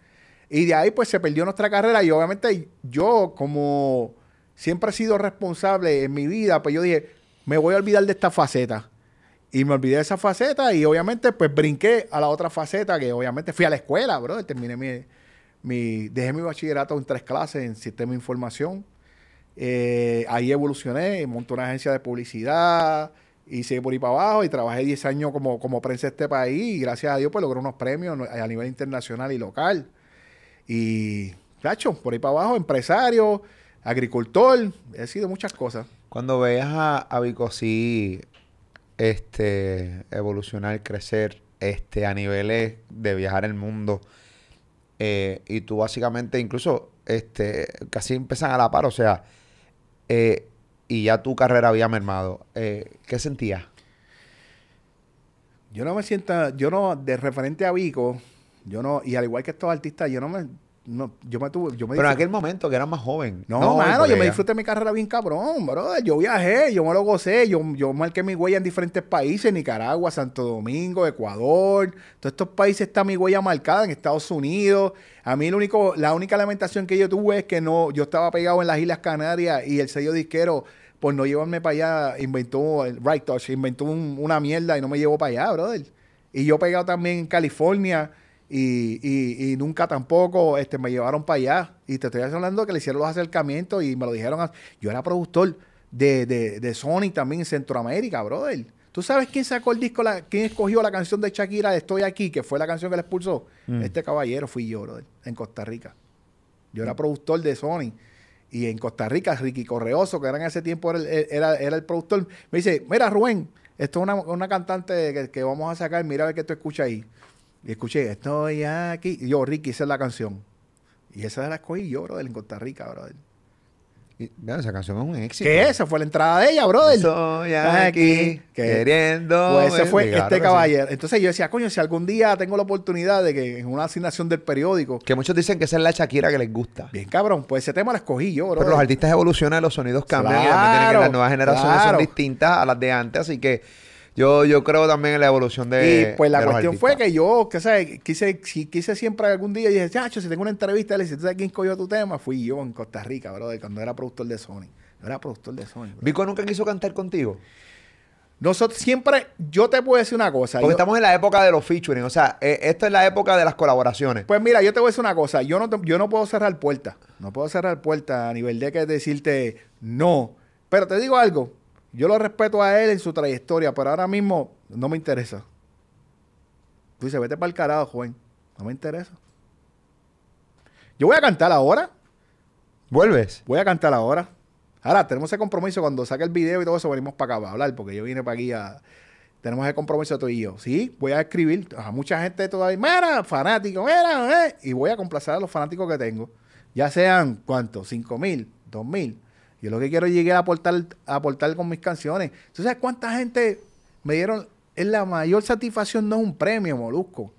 Y de ahí pues se perdió nuestra carrera y obviamente yo como siempre he sido responsable en mi vida, pues yo dije, me voy a olvidar de esta faceta. Y me olvidé de esa faceta y obviamente pues brinqué a la otra faceta que obviamente fui a la escuela, bro. Terminé mi, dejé mi bachillerato en tres clases en sistema de información. Eh, ahí evolucioné, monté una agencia de publicidad, hice por ahí para abajo y trabajé 10 años como, como prensa de este país y gracias a Dios pues logré unos premios a nivel internacional y local. Y, cacho, por ahí para abajo, empresario, agricultor, he sido muchas cosas. Cuando veas a, a sí, este, evolucionar, crecer, este, a niveles de viajar el mundo, eh, y tú básicamente incluso este, casi empiezan a la par, o sea, eh, y ya tu carrera había mermado, eh, ¿qué sentías? Yo no me siento, yo no, de referente a Vico, yo no, y al igual que estos artistas, yo no me no, yo me tuve. Yo me Pero en aquel momento que era más joven. No, mano, yo me disfruté mi carrera bien cabrón, bro. Yo viajé, yo me lo gocé, yo, marqué mi huella en diferentes países: Nicaragua, Santo Domingo, Ecuador. Todos estos países está mi huella marcada en Estados Unidos. A mí, lo único, la única lamentación que yo tuve es que no, yo estaba pegado en las Islas Canarias y el sello disquero por no llevarme para allá, inventó, el Right Touch inventó una mierda y no me llevó para allá, brother. Y yo pegado también en California, y, nunca tampoco este, me llevaron para allá. Y te estoy hablando que le hicieron los acercamientos y me lo dijeron. yo era productor de, de, de, Sony también en Centroamérica, brother. ¿Tú sabes quién sacó el disco, quién escogió la canción de Shakira de Estoy aquí, que fue la canción que le expulsó? Mm. Este caballero fui yo, brother, en Costa Rica. Yo era productor de Sony. Y en Costa Rica, Ricky Correoso, que era en ese tiempo era, el productor, me dice, mira Rubén, esto es una, cantante que, que, vamos a sacar, mira a ver qué tú escuchas ahí. Y escuché, estoy aquí. yo, Ricky, esa es la canción. Y esa la escogí yo, brother, en Costa Rica, brother. Y, esa canción es un éxito. Que esa fue la entrada de ella, brother. Estoy aquí, queriendo. Pues ese fue este caballero. Entonces yo decía, coño, si algún día tengo la oportunidad de que en una asignación del periódico. Que muchos dicen que esa es la Shakira que les gusta. Bien, cabrón, pues ese tema la escogí yo, brother. Pero los artistas evolucionan, los sonidos cambian y también tienen que las nuevas generaciones son distintas a las de antes, así que yo, creo también en la evolución de. Y pues la cuestión fue que yo, ¿qué sabes, quise, quise siempre algún día, dije, chacho, si tengo una entrevista, le dije, quién cogió tu tema? Fui yo en Costa Rica, brother, cuando era productor de Sony. era productor de Sony. ¿Vico nunca quiso cantar contigo? Nosotros siempre, yo te puedo decir una cosa. Porque estamos en la época de los featuring, o sea, eh, esta es la época de las colaboraciones. Pues mira, yo te voy a decir una cosa, yo no, yo no puedo cerrar puertas, no puedo cerrar puertas a nivel de que decirte no, pero te digo algo, yo lo respeto a él en su trayectoria, pero ahora mismo no me interesa. Tú dices, vete para el carajo, Juan. No me interesa. Yo voy a cantar ahora. ¿Vuelves? Voy a cantar ahora. Ahora, tenemos ese compromiso. Cuando saque el video y todo eso, venimos para acá para hablar, porque yo vine para aquí a. Tenemos ese compromiso tú y yo. Sí, voy a escribir a mucha gente todavía. Mira, fanático, mira, eh. Y voy a complacer a los fanáticos que tengo. Ya sean, ¿cuántos? ¿Cinco mil? ¿Dos mil? Yo lo que quiero es llegar a aportar, a aportar con mis canciones. ¿Tú sabes cuánta gente me dieron? Es la mayor satisfacción, no es un premio, molusco.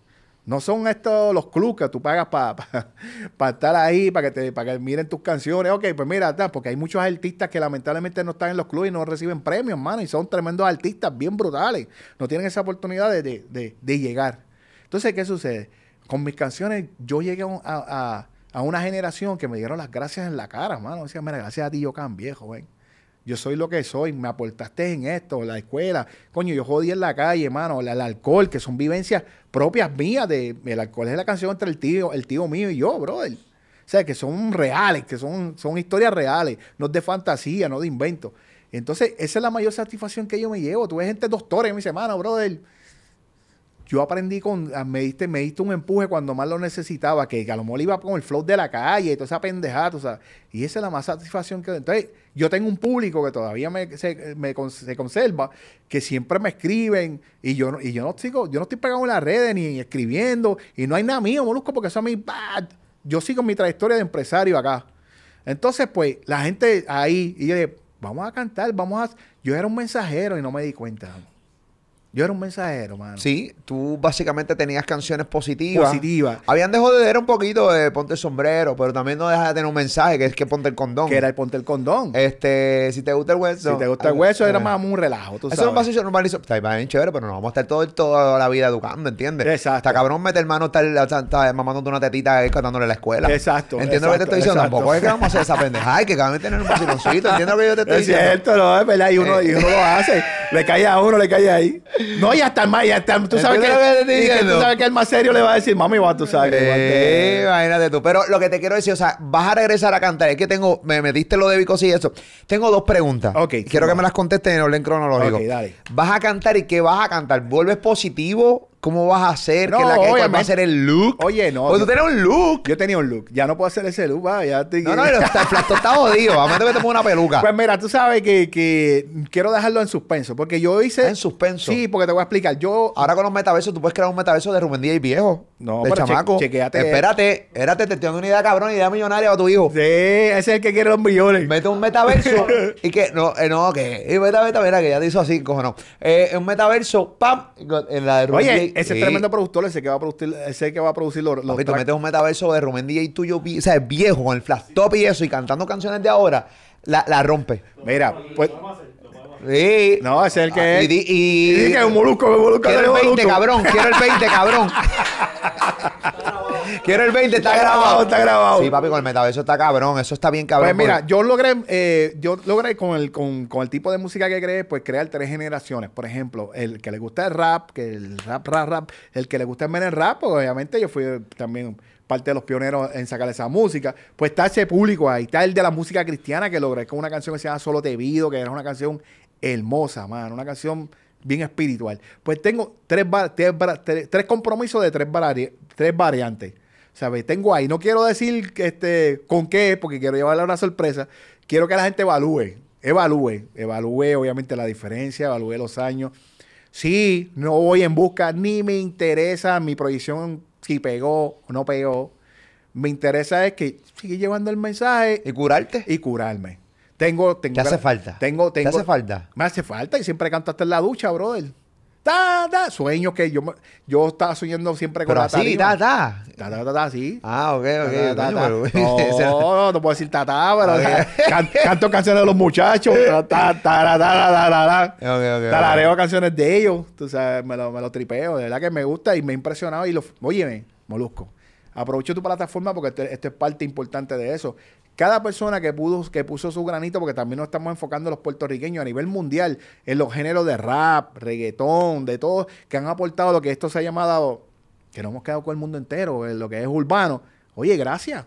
No son estos los clubes que tú pagas para estar ahí, para que te miren tus canciones. Ok, pues mira, porque hay muchos artistas que lamentablemente no están en los clubes y no reciben premios, hermano, y son tremendos artistas, bien brutales. No tienen esa oportunidad de, llegar. Entonces, ¿qué sucede? Con mis canciones yo llegué a, a una generación que me dieron las gracias en la cara, mano. Decía, mira, gracias a ti yo cambié, joven. Yo soy lo que soy, me aportaste en esto, la escuela. Coño, yo jodí en la calle, mano, el, alcohol, que son vivencias propias mías. De, el alcohol es la canción entre el tío, el tío mío y yo, brother. O sea, que son reales, que son, son historias reales, no de fantasía, no de invento. Entonces, esa es la mayor satisfacción que yo me llevo. Tuve gente doctora y me dice, mano, brother, yo aprendí con, ah, me diste, me diste un empuje cuando más lo necesitaba, que, a lo mejor iba con el flow de la calle y toda esa pendejada, o sea, y esa es la más satisfacción que... Entonces, yo tengo un público que todavía me, se, conserva, que siempre me escriben y yo, y yo, no, sigo, yo no estoy pegado en las redes ni escribiendo y no hay nada mío, Molusco, porque eso a mí... yo sigo mi trayectoria de empresario acá. Entonces, pues, la gente ahí, y yo dije, vamos a cantar, vamos a... Yo era un mensajero y no me di cuenta. Yo era un mensajero, mano. Sí, tú básicamente tenías canciones positivas. Positivas. Habían dejado de ver un poquito de ponte el sombrero, pero también no dejas de tener un mensaje que es que ponte el condón. Que era el ponte el condón. Este, si te gusta el hueso. Si te gusta el hueso, era más un relajo. Tú Eso un no normal. Está bien chévere, pero no vamos a estar todo, toda la vida educando, ¿entiendes? Exacto. Está cabrón meter mano, estar, estar mamándote una tetita contándole a la escuela. Exacto. ¿Entiendes lo que te estoy diciendo? Tampoco es que vamos a hacer esa pendeja. Ay, que cada de tener un vaciloncito. ¿entiendo lo que yo te estoy diciendo? Es cierto, no, es verdad. Y uno, y uno lo eh. hace. Le cae a uno, le cae ahí. No, ya está más, ya está. Tú sabes, que, tú sabes que el más serio le va a decir, mami, va, tú sabes. Eh, imagínate tú. Pero lo que te quiero decir, o sea, vas a regresar a cantar. Es que tengo, me diste lo de Vicos y eso. Tengo dos preguntas. Ok. Quiero que me las contestes en orden cronológico. Ok, dale. Vas a cantar y qué vas a cantar. ¿Vuelves positivo ¿Cómo vas a hacer? No, que la que, va a ser el look? Oye, no. Pues tú tenías un look. Yo tenía un look. Ya no puedo hacer ese look, va. Ya No, no, el plato está jodido. A menos que te ponga una peluca. Pues mira, tú sabes que, quiero dejarlo en suspenso. Porque yo hice... En suspenso. Sí, porque te voy a explicar. Yo... Ahora con los metaversos, tú puedes crear un metaverso de Rubén Díaz y viejo. No, de chamaco. chequeate. Espérate. Espérate, te estoy dando una idea cabrón, idea millonaria para tu hijo. Sí, ese es el que quiere los millones. Mete un metaverso y que... No, eh, no, que... Y meta, meta, mira, que ya te hizo así, cojono. Eh, un metaverso, pam, en la de Rubén ese tremendo productor, ese que va a producir, ese que va a producir los, los Papito, metes un metaverso de Rubén DJ tuyo, o sea, viejo, con el flash top y eso, y cantando canciones de ahora, la, la rompe. Mira, pues... Sí. No, ese es el que ah, es. Y, y, y, que es un molusco, un molusco, Quiero el 20, cabrón. Quiero el 20, cabrón. Quiero el 20, está, grabado, está grabado. Sí, papi, con el metaverso está cabrón, eso está bien cabrón. Pues mira, yo logré, eh, yo logré con el, con, el tipo de música que creé, pues crear tres generaciones. Por ejemplo, el que le gusta el rap, que el rap, rap, rap, el que le gusta el menor rap, pues obviamente yo fui también parte de los pioneros en sacar esa música. Pues está ese público ahí, está el de la música cristiana que logré con una canción que se llama Solo Te Vido, que era una canción hermosa, mano, una canción bien espiritual. Pues tengo tres, tres, tres, compromisos de tres, tres variantes. ¿Sabes? Tengo ahí, no quiero decir este, con qué, porque quiero llevarle una sorpresa. Quiero que la gente evalúe, evalúe, evalúe obviamente la diferencia, evalúe los años. Sí, no voy en busca, ni me interesa mi proyección si pegó o no pegó. Me interesa es que sigue llevando el mensaje. Y curarte. Y curarme. Tengo, tengo. ¿Te hace falta? Tengo, tengo. hace falta? Me hace falta y siempre canto hasta en la ducha, brother. Ta, sueño que yo, yo estaba soñando siempre con Pero la sí. Ah, ok, ok. no, no puedo decir ta, ta, pero canto canciones de los muchachos. Ta, ta, ta, ta, ta, ta, Talareo canciones de ellos. Tú sabes, me lo, tripeo. De verdad que me gusta y me ha impresionado. Y lo, Molusco, aprovecho tu plataforma porque esto es parte importante de eso cada persona que pudo, que puso su granito, porque también nos estamos enfocando los puertorriqueños a nivel mundial, en los géneros de rap, reggaetón, de todo, que han aportado lo que esto se ha llamado, que no hemos quedado con el mundo entero, en lo que es urbano. Oye, gracias.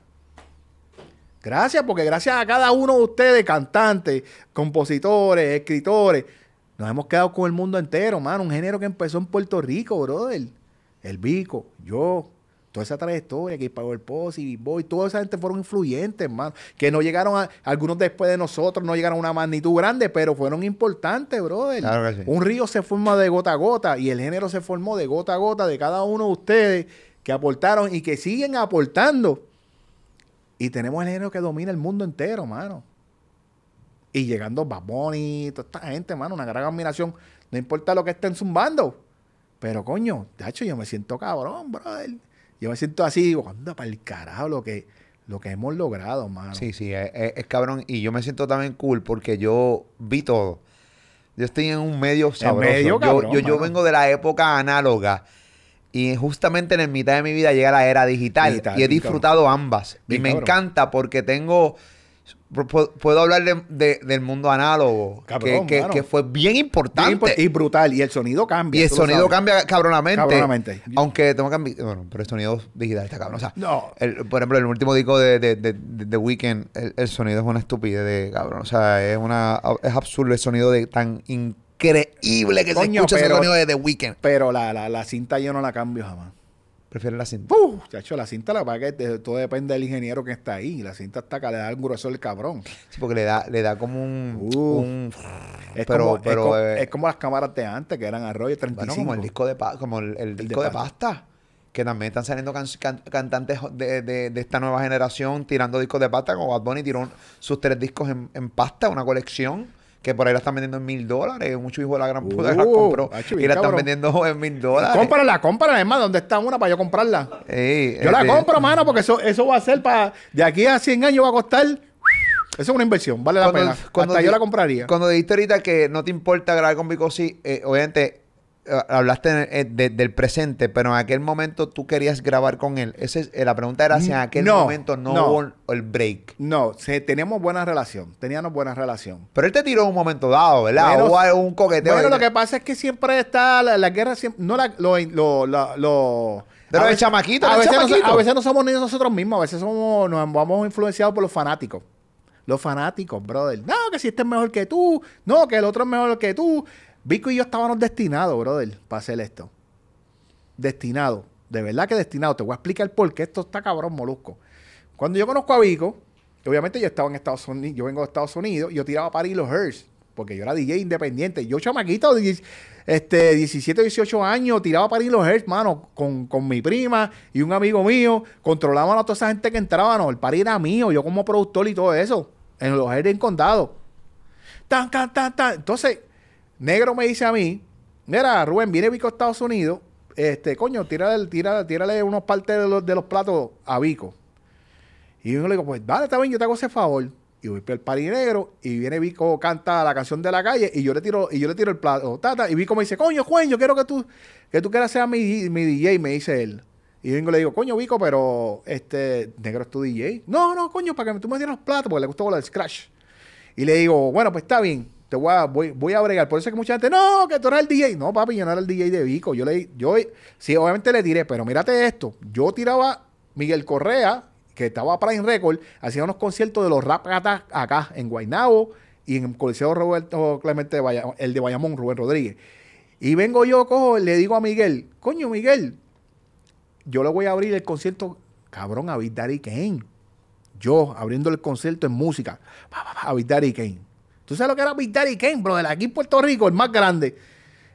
Gracias, porque gracias a cada uno de ustedes, cantantes, compositores, escritores, nos hemos quedado con el mundo entero, mano. Un género que empezó en Puerto Rico, brother. El bico, yo, toda esa trayectoria, que el POS y b Boy, toda esa gente fueron influyentes, hermano. Que no llegaron a, algunos después de nosotros, no llegaron a una magnitud grande, pero fueron importantes, brother. Claro Un río se forma de gota a gota y el género se formó de gota a gota de cada uno de ustedes que aportaron y que siguen aportando. Y tenemos el género que domina el mundo entero, mano. Y llegando baboni toda esta gente, mano, una gran admiración. No importa lo que estén zumbando. Pero coño, de hecho, yo me siento cabrón, brother yo me siento así, digo, anda para el carajo lo que, lo que hemos logrado, mano. Sí, sí, es, cabrón. Y yo me siento también cool porque yo vi todo. Yo estoy en un medio sabroso. yo, yo, vengo de la época análoga. Y justamente en el mitad de mi vida llega la era digital. y he disfrutado ambas. y me encanta porque tengo puedo, hablar del mundo análogo, que, fue bien importante. y brutal, y el sonido cambia. Y el sonido cambia cabronamente. Aunque tengo que bueno, pero el sonido digital está cabrón. O sea, por ejemplo, el último disco de, de, de Weekend, el, sonido es una estupidez de cabrón. O sea, es, una, es absurdo el sonido de tan increíble que se escucha sonido de The Weeknd. Pero la cinta yo no la cambio jamás prefieren la cinta. ¡Uf! hecho la cinta la paga, todo depende del ingeniero que está ahí. La cinta está acá, le da el grueso el cabrón. Sí, porque le da, le da como un. Eh, es como, es, las cámaras de antes, que eran Arroyo 35. Bueno, como el disco de, como el, disco de, pasta. Que también están saliendo cantantes de, esta nueva generación tirando discos de pasta, como Bad Bunny tiró sus tres discos en pasta, una colección que por ahí la están vendiendo en mil dólares. Mucho hijo de la gran puta la uh, compró. Ah, y la están vendiendo en mil dólares. Cómprala, cómprala, además, ¿dónde está una para yo comprarla? yo la este compro, mano, porque eso, eso va a ser para. De aquí a 100 años va a costar. Eso es una inversión, vale la pena. yo la compraría. Cuando dijiste ahorita que no te importa grabar con Bicosi, eh, obviamente eh, hablaste eh, del presente, pero en aquel momento tú querías grabar con él. es eh, la pregunta era si en mm, aquel momento no, hubo el break. No, teníamos buena relación, teníamos buena relación. Pero él te tiró en un momento dado, ¿verdad? o un coqueteo. Bueno, lo que pasa es que siempre está la, guerra, siempre, no la, lo, pero chamaquito, a, veces No, somos niños nosotros mismos, a veces somos, nos vamos influenciados por los fanáticos. Los fanáticos, brother. No, que si este es mejor que tú, no, que el otro es mejor que tú. Vico y yo estábamos destinados, brother, para hacer esto. Destinado. De verdad que destinado. Te voy a explicar por qué esto está cabrón molusco. Cuando yo conozco a Vico, obviamente yo estaba en Estados Unidos, yo vengo de Estados Unidos, yo tiraba para los Hearst, porque yo era DJ independiente. Yo, chamaquito, este, 17, 18 años, tiraba para los Hearst, mano, con, mi prima y un amigo mío. Controlábamos a toda esa gente que entraba, no, el party era mío, yo como productor y todo eso, en los Hearst en condado. Tan, tan, tan, tan. Entonces Negro me dice a mí, mira, Rubén, viene Vico a Estados Unidos, este, coño, tírale, tira, unos partes de los, platos a Vico. Y yo le digo, pues vale, está bien, yo te hago ese favor. Y voy para el pari negro y viene Vico, canta la canción de la calle y yo le tiro, y yo le tiro el plato. Tata, y Vico me dice, coño, Juan, yo quiero que tú, que tú quieras ser mi, mi DJ, me dice él. Y yo le digo, coño, Vico, pero este, negro es tu DJ. No, no, coño, para que tú me dieras los platos, porque le gustó el scratch. Y le digo, bueno, pues está bien te voy a, voy, a bregar. Por eso es que mucha gente, no, que tú eres el DJ. No, papi, yo no era el DJ de Vico. Yo le yo, sí, obviamente le diré pero mírate esto. Yo tiraba Miguel Correa, que estaba para Prime Record, hacía unos conciertos de los rap acá, acá en Guaynabo y en el Coliseo Roberto Clemente, el de Bayamón, Rubén Rodríguez. Y vengo yo, cojo, le digo a Miguel, coño, Miguel, yo le voy a abrir el concierto, cabrón, a Big Daddy Kane. Yo abriendo el concierto en música, a Big Daddy Kane. ¿Tú sabes lo que era Big Daddy bro, De Aquí en Puerto Rico, el más grande.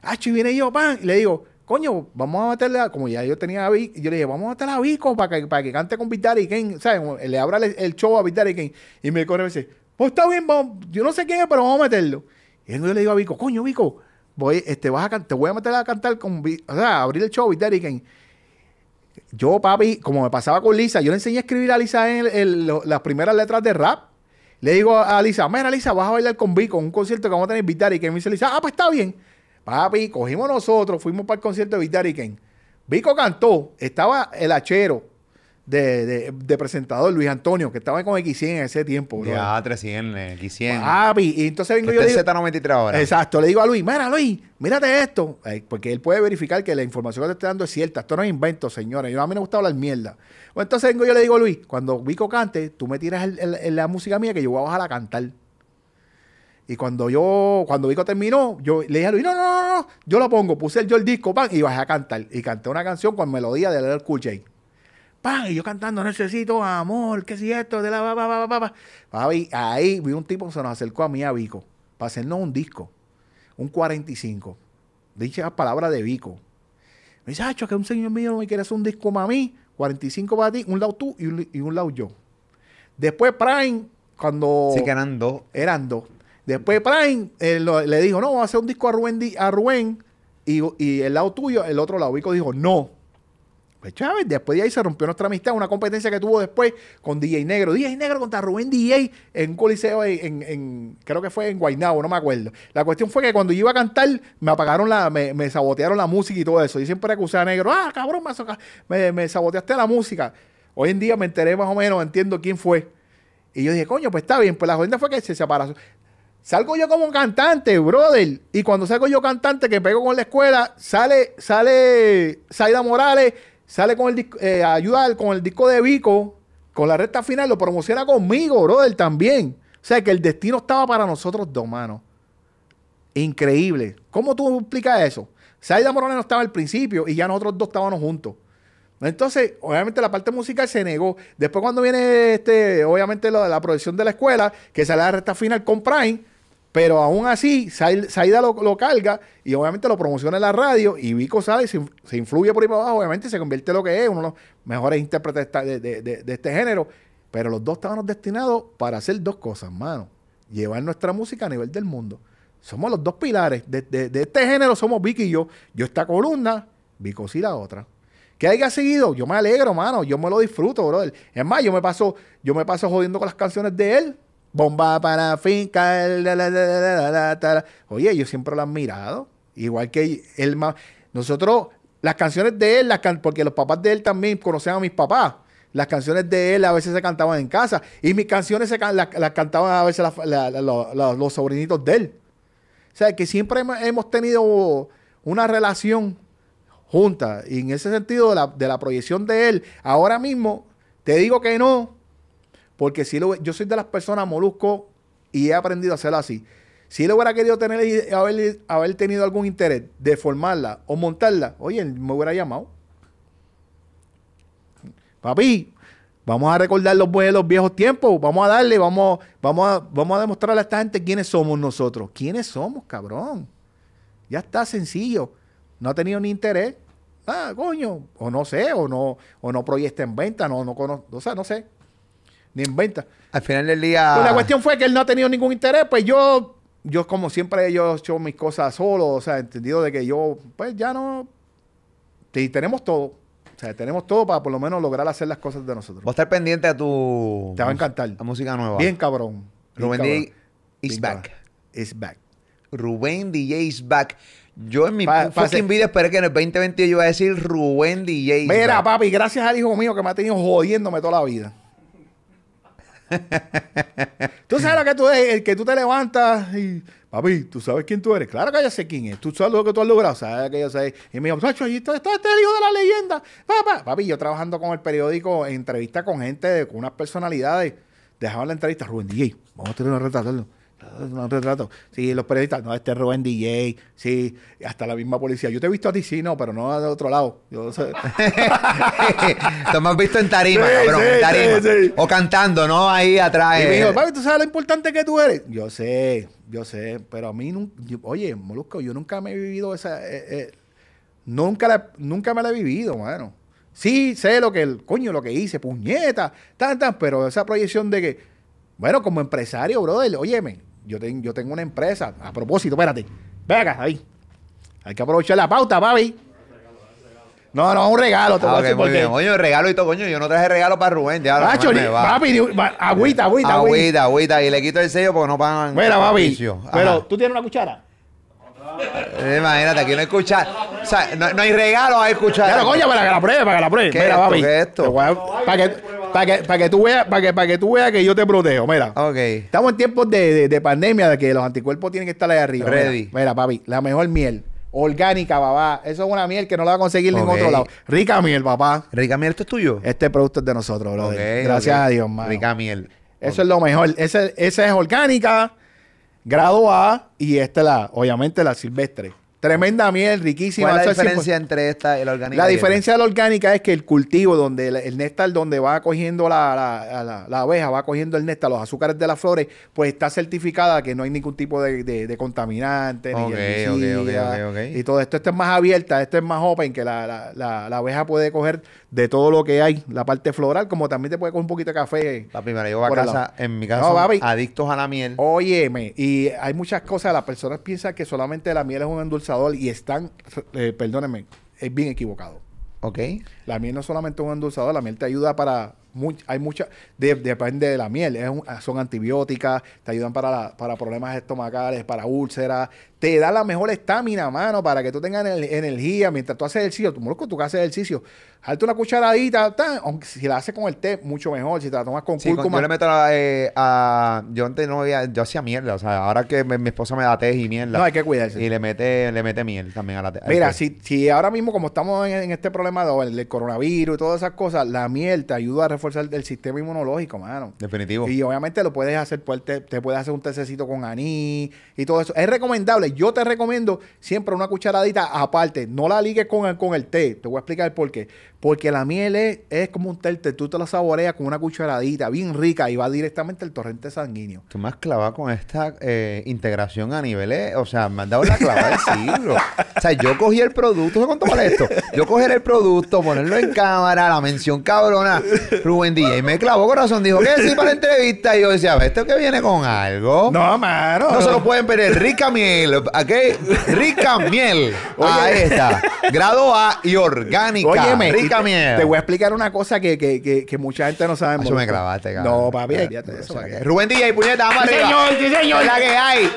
Ah, y viene yo, pan, y le digo, coño, vamos a meterle a, como ya yo tenía a Vic, yo le dije, vamos a meterle a Vico para que, para que cante con Big Daddy Kane, ¿sabes? Le abra el, show a Big Daddy Kane. Y me corre y me dice, pues está bien, yo no sé quién es, pero vamos a meterlo. Y yo le digo a Vico, coño, Vico, voy, este, vas te voy a meter a cantar con, o sea, abrir el show Big Daddy Kane. Yo, papi, como me pasaba con Lisa, yo le enseñé a escribir a Lisa en las primeras letras de rap. Le digo a Lisa, mira Lisa, vas a bailar con Vico, en un concierto que vamos a tener Vitari Ken. Me dice Lisa, ah, pues está bien. Papi, cogimos nosotros, fuimos para el concierto de y Ken. Vico cantó, estaba el hachero, de, presentador, Luis Antonio, que estaba con X100 en ese tiempo. Ya, 300, eh, X100. Papi, y entonces vengo este yo. le Z93 ahora. Exacto, le digo a Luis, mira Luis, mírate esto. Eh, porque él puede verificar que la información que te estoy dando es cierta. Esto no es invento, señores. Yo, a mí me gusta hablar mierda. Pues entonces vengo yo le digo a Luis, cuando Vico cante, tú me tiras el, la música mía que yo voy a bajar a cantar. Y cuando yo, cuando Vico terminó, yo le dije a Luis, no, no, no, no, yo lo pongo, puse yo el disco, pan, y bajé a cantar. Y canté una canción con melodía de la ¡Pam! Y yo cantando, necesito amor, ¿qué si esto? De la va, ahí vi un tipo que se nos acercó a mí, a Vico, para hacernos un disco, un 45. la palabra de Vico. Me dice, que un señor mío me quiere hacer un disco para mí, 45 para ti, un lado tú y un, lado yo. Después Prime, cuando. Sí, que eran dos. Eran dos. Después Prime eh, le dijo, no, voy a hacer un disco a Rubén, a y, y el lado tuyo, el otro lado. Vico dijo, no pues Chávez, después de ahí se rompió nuestra amistad, una competencia que tuvo después con DJ Negro. DJ Negro contra Rubén DJ en un coliseo, en, creo que fue en Guaynabo, no me acuerdo. La cuestión fue que cuando yo iba a cantar, me apagaron la, me, sabotearon la música y todo eso. Y siempre acusé a Negro, ah, cabrón, me, me saboteaste la música. Hoy en día me enteré más o menos, entiendo quién fue. Y yo dije, coño, pues está bien, pues la jodida fue que se separaron. Salgo yo como cantante, brother. Y cuando salgo yo cantante que pego con la escuela, sale, sale Morales sale con el disco, eh, con el disco de Vico, con la recta final, lo promociona conmigo, brother, también. O sea que el destino estaba para nosotros dos, manos. Increíble. ¿Cómo tú explicas eso? Saida Morales no estaba al principio y ya nosotros dos estábamos juntos. Entonces, obviamente la parte musical se negó. Después cuando viene este, obviamente lo la producción de la escuela, que sale la recta final con Prime, pero aún así, Saida lo, lo, carga y obviamente lo promociona en la radio y Vico sale y se, influye por ahí abajo, obviamente se convierte en lo que es, uno de los mejores intérpretes de, este género. Pero los dos estábamos destinados para hacer dos cosas, mano. Llevar nuestra música a nivel del mundo. Somos los dos pilares. De, este género somos Vicky y yo. Yo esta columna, Vico sí la otra. Que haya seguido, yo me alegro, mano. Yo me lo disfruto, brother. Es más, yo me paso, yo me paso jodiendo con las canciones de él Bomba para finca. Oye, yo siempre lo han mirado. Igual que él más. Nosotros, las canciones de él, porque los papás de él también conocían a mis papás. Las canciones de él a veces se cantaban en casa. Y mis canciones las, cantaban a veces los, sobrinitos de él. O sea, que siempre hemos tenido una relación junta. Y en ese sentido, de la proyección de él, ahora mismo, te digo que no, porque si yo soy de las personas molusco y he aprendido a hacerla así. Si él hubiera querido tener, haber, haber tenido algún interés de formarla o montarla, oye, me hubiera llamado. Papi, vamos a recordar los, los viejos tiempos, vamos a darle, vamos, vamos, a, vamos a demostrarle a esta gente quiénes somos nosotros. ¿Quiénes somos, cabrón? Ya está sencillo. No ha tenido ni interés. Ah, coño. O no sé, o no, o no proyecta en venta, no, no conozco, o sea, no sé ni en venta. Al final del día. Pues, la cuestión fue que él no ha tenido ningún interés, pues yo, yo como siempre, yo he hecho mis cosas solo, o sea, entendido de que yo, pues ya no. tenemos todo. O sea, tenemos todo para por lo menos lograr hacer las cosas de nosotros. Voy a estar pendiente a tu. Te va a encantar. La música nueva. Bien cabrón. Rubén DJ is back. back. Rubén DJ is back. Yo en mi pa, sin vida esperé que en el 2020 yo iba a decir Rubén DJ. Mira, papi, gracias al hijo mío que me ha tenido jodiéndome toda la vida. tú sabes lo que tú eres, el que tú te levantas y. Papi, ¿tú sabes quién tú eres? Claro que yo sé quién es. Tú sabes lo que tú has logrado. Sabes que yo sé. Y me dijo, Sacho, y está, este hijo de la leyenda. Papá. Papi, yo trabajando con el periódico, en entrevista con gente, con unas personalidades. dejaba la entrevista, Rubén DJ. Vamos a tener una retratarlo. No te trato. Sí, los periodistas, no, este Rubén DJ, sí, hasta la misma policía. Yo te he visto a ti, sí, no, pero no de otro lado. Yo sé. Te me has visto en tarima, cabrón, en tarima. o cantando, ¿no? Ahí atrás. Y eh. ¿tú sabes lo importante que tú eres? Yo sé, yo sé, pero a mí, oye, Molusco, yo nunca me he vivido esa... Eh, eh, nunca, la, nunca me la he vivido, bueno... Sí, sé lo que, el, coño, lo que hice, puñeta, pero esa proyección de que... Bueno, como empresario, brother, óyeme, yo, yo tengo una empresa. A propósito, espérate. Venga, ahí. Hay que aprovechar la pauta, papi. No, no, un regalo. Te ah, muy bien. Oye, regalo y todo, coño. Yo no traje regalo para Rubén. Ya, ahora no va. papi, agüita, agüita, agüita. Agüita, Y le quito el sello porque no pagan. Mira, papi. Pero, ¿tú tienes una cuchara? Eh, imagínate, aquí no hay cuchara. O sea, no, hay regalo, hay escuchar Claro, coño, para que la pruebe, para que la pruebe. ¿Qué Para que... Para que, tú veas para que, que, tú que yo te protejo mira. Estamos en tiempos de, pandemia, de que los anticuerpos tienen que estar ahí arriba. Ready. Mira, papi, la mejor miel. Orgánica, papá. Eso es una miel que no la va a conseguir ningún otro lado. Rica miel, papá. Rica miel, esto es tuyo. Este producto es de nosotros, brother. Gracias a Dios, Rica miel. Eso es lo mejor. Esa, es orgánica, grado A, y esta es la, obviamente, la silvestre. Tremenda miel, riquísima. ¿Cuál es la diferencia entre esta y la orgánica? La diferencia de la orgánica es que el cultivo, donde el, néctar, donde va cogiendo la, la, la, abeja, va cogiendo el néctar, los azúcares de las flores, pues está certificada que no hay ningún tipo de, contaminante, Y todo esto, esta es más abierta, esto es más open, que la, abeja puede coger de todo lo que hay, la parte floral, como también te puede coger un poquito de café. La primera voy a casa, en mi casa, adictos a la miel. Óyeme, y hay muchas cosas, las personas piensan que solamente la miel es un endulzador y están, eh, perdónenme, es bien equivocado. Ok. La miel no es solamente un endulzador, la miel te ayuda para hay muchas, depende de la miel, son antibióticas, te ayudan para, para problemas estomacales, para úlceras, te da la mejor estamina, mano, para que tú tengas energía mientras tú haces ejercicio, tú, que tú haces ejercicio, Harte una cucharadita, aunque si la haces con el té, mucho mejor. Si te la tomas con cúrcuma. yo le meto eh, a. Yo antes no había. Yo hacía mierda. O sea, ahora que mi esposa me da té y mierda. No, hay que cuidarse. Y le mete, le mete miel también a la té. Mira, si, si ahora mismo, como estamos en, este problema de- del coronavirus y todas esas cosas, la miel te ayuda a reforzar el sistema inmunológico, mano. Definitivo. Y obviamente lo puedes hacer, pues, te, puedes hacer un tececito con anís y todo eso. Es recomendable. Yo te recomiendo siempre una cucharadita aparte. No la ligues con el, con el té. Te voy a explicar el por qué. Porque la miel es, como un terte, tú te la saboreas con una cucharadita bien rica y va directamente al torrente sanguíneo. Tú me has clavado con esta eh, integración a niveles, o sea, me han dado la clava del siglo. o sea, yo cogí el producto, ¿cuánto vale esto? Yo cogí el producto, ponerlo en cámara, la mención cabrona, Rubén Y me clavó corazón, dijo, ¿qué decir para la entrevista? Y yo decía, ¿esto qué viene con algo? No, mano. No se lo pueden perder, rica miel, ¿ok? Rica miel. Ahí grado A y orgánica. Te voy a explicar una cosa que, que, que, mucha gente no sabe. me grabaste, No, papi, Rubén DJ, puñeta, vamos arriba. Señor, señor. La que hay.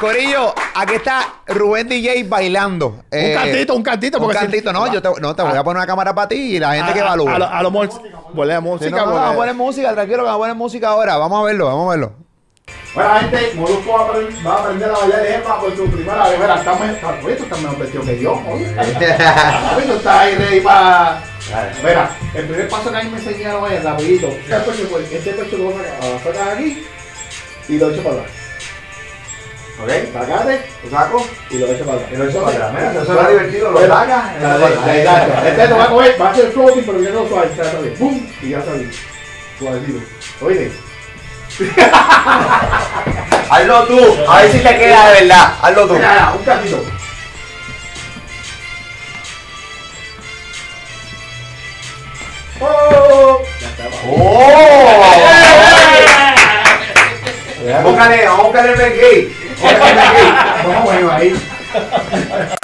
Corillo, aquí está Rubén DJ bailando. un eh, cantito, un cantito. Porque un cantito, no, yo te, no, te voy a ah. poner una cámara para ti y la gente que evalúa. A, lo, a Música, vamos a poner música, tranquilo, vamos a poner música ahora. Vamos a verlo, vamos a verlo. Bueno, gente, Molusco va a, aprender, a, aprender a bailar por su primera vez. Mira, está mejor, está mejor vestido que yo. Esto está ahí ready para... Mira, el primer paso que a mí me enseñaron es rapidito. Este pecho, pues, este pecho lo sacar aquí y lo echo para atrás. ¿Ok? Sacate, lo saco y lo echo para atrás. Y lo echo para atrás. Mira, eso era divertido, lo sacas. Este lo va a comer, va a hacer floating, pero viene lo suave, se va a ¡Bum! Y ya salió. Suavecito. Oye. Hazlo tú, a ver si te queda de verdad. Hazlo tú. un ratito. ¡Oh! ¡Oh! vamos a buscarle el Vamos, ahí.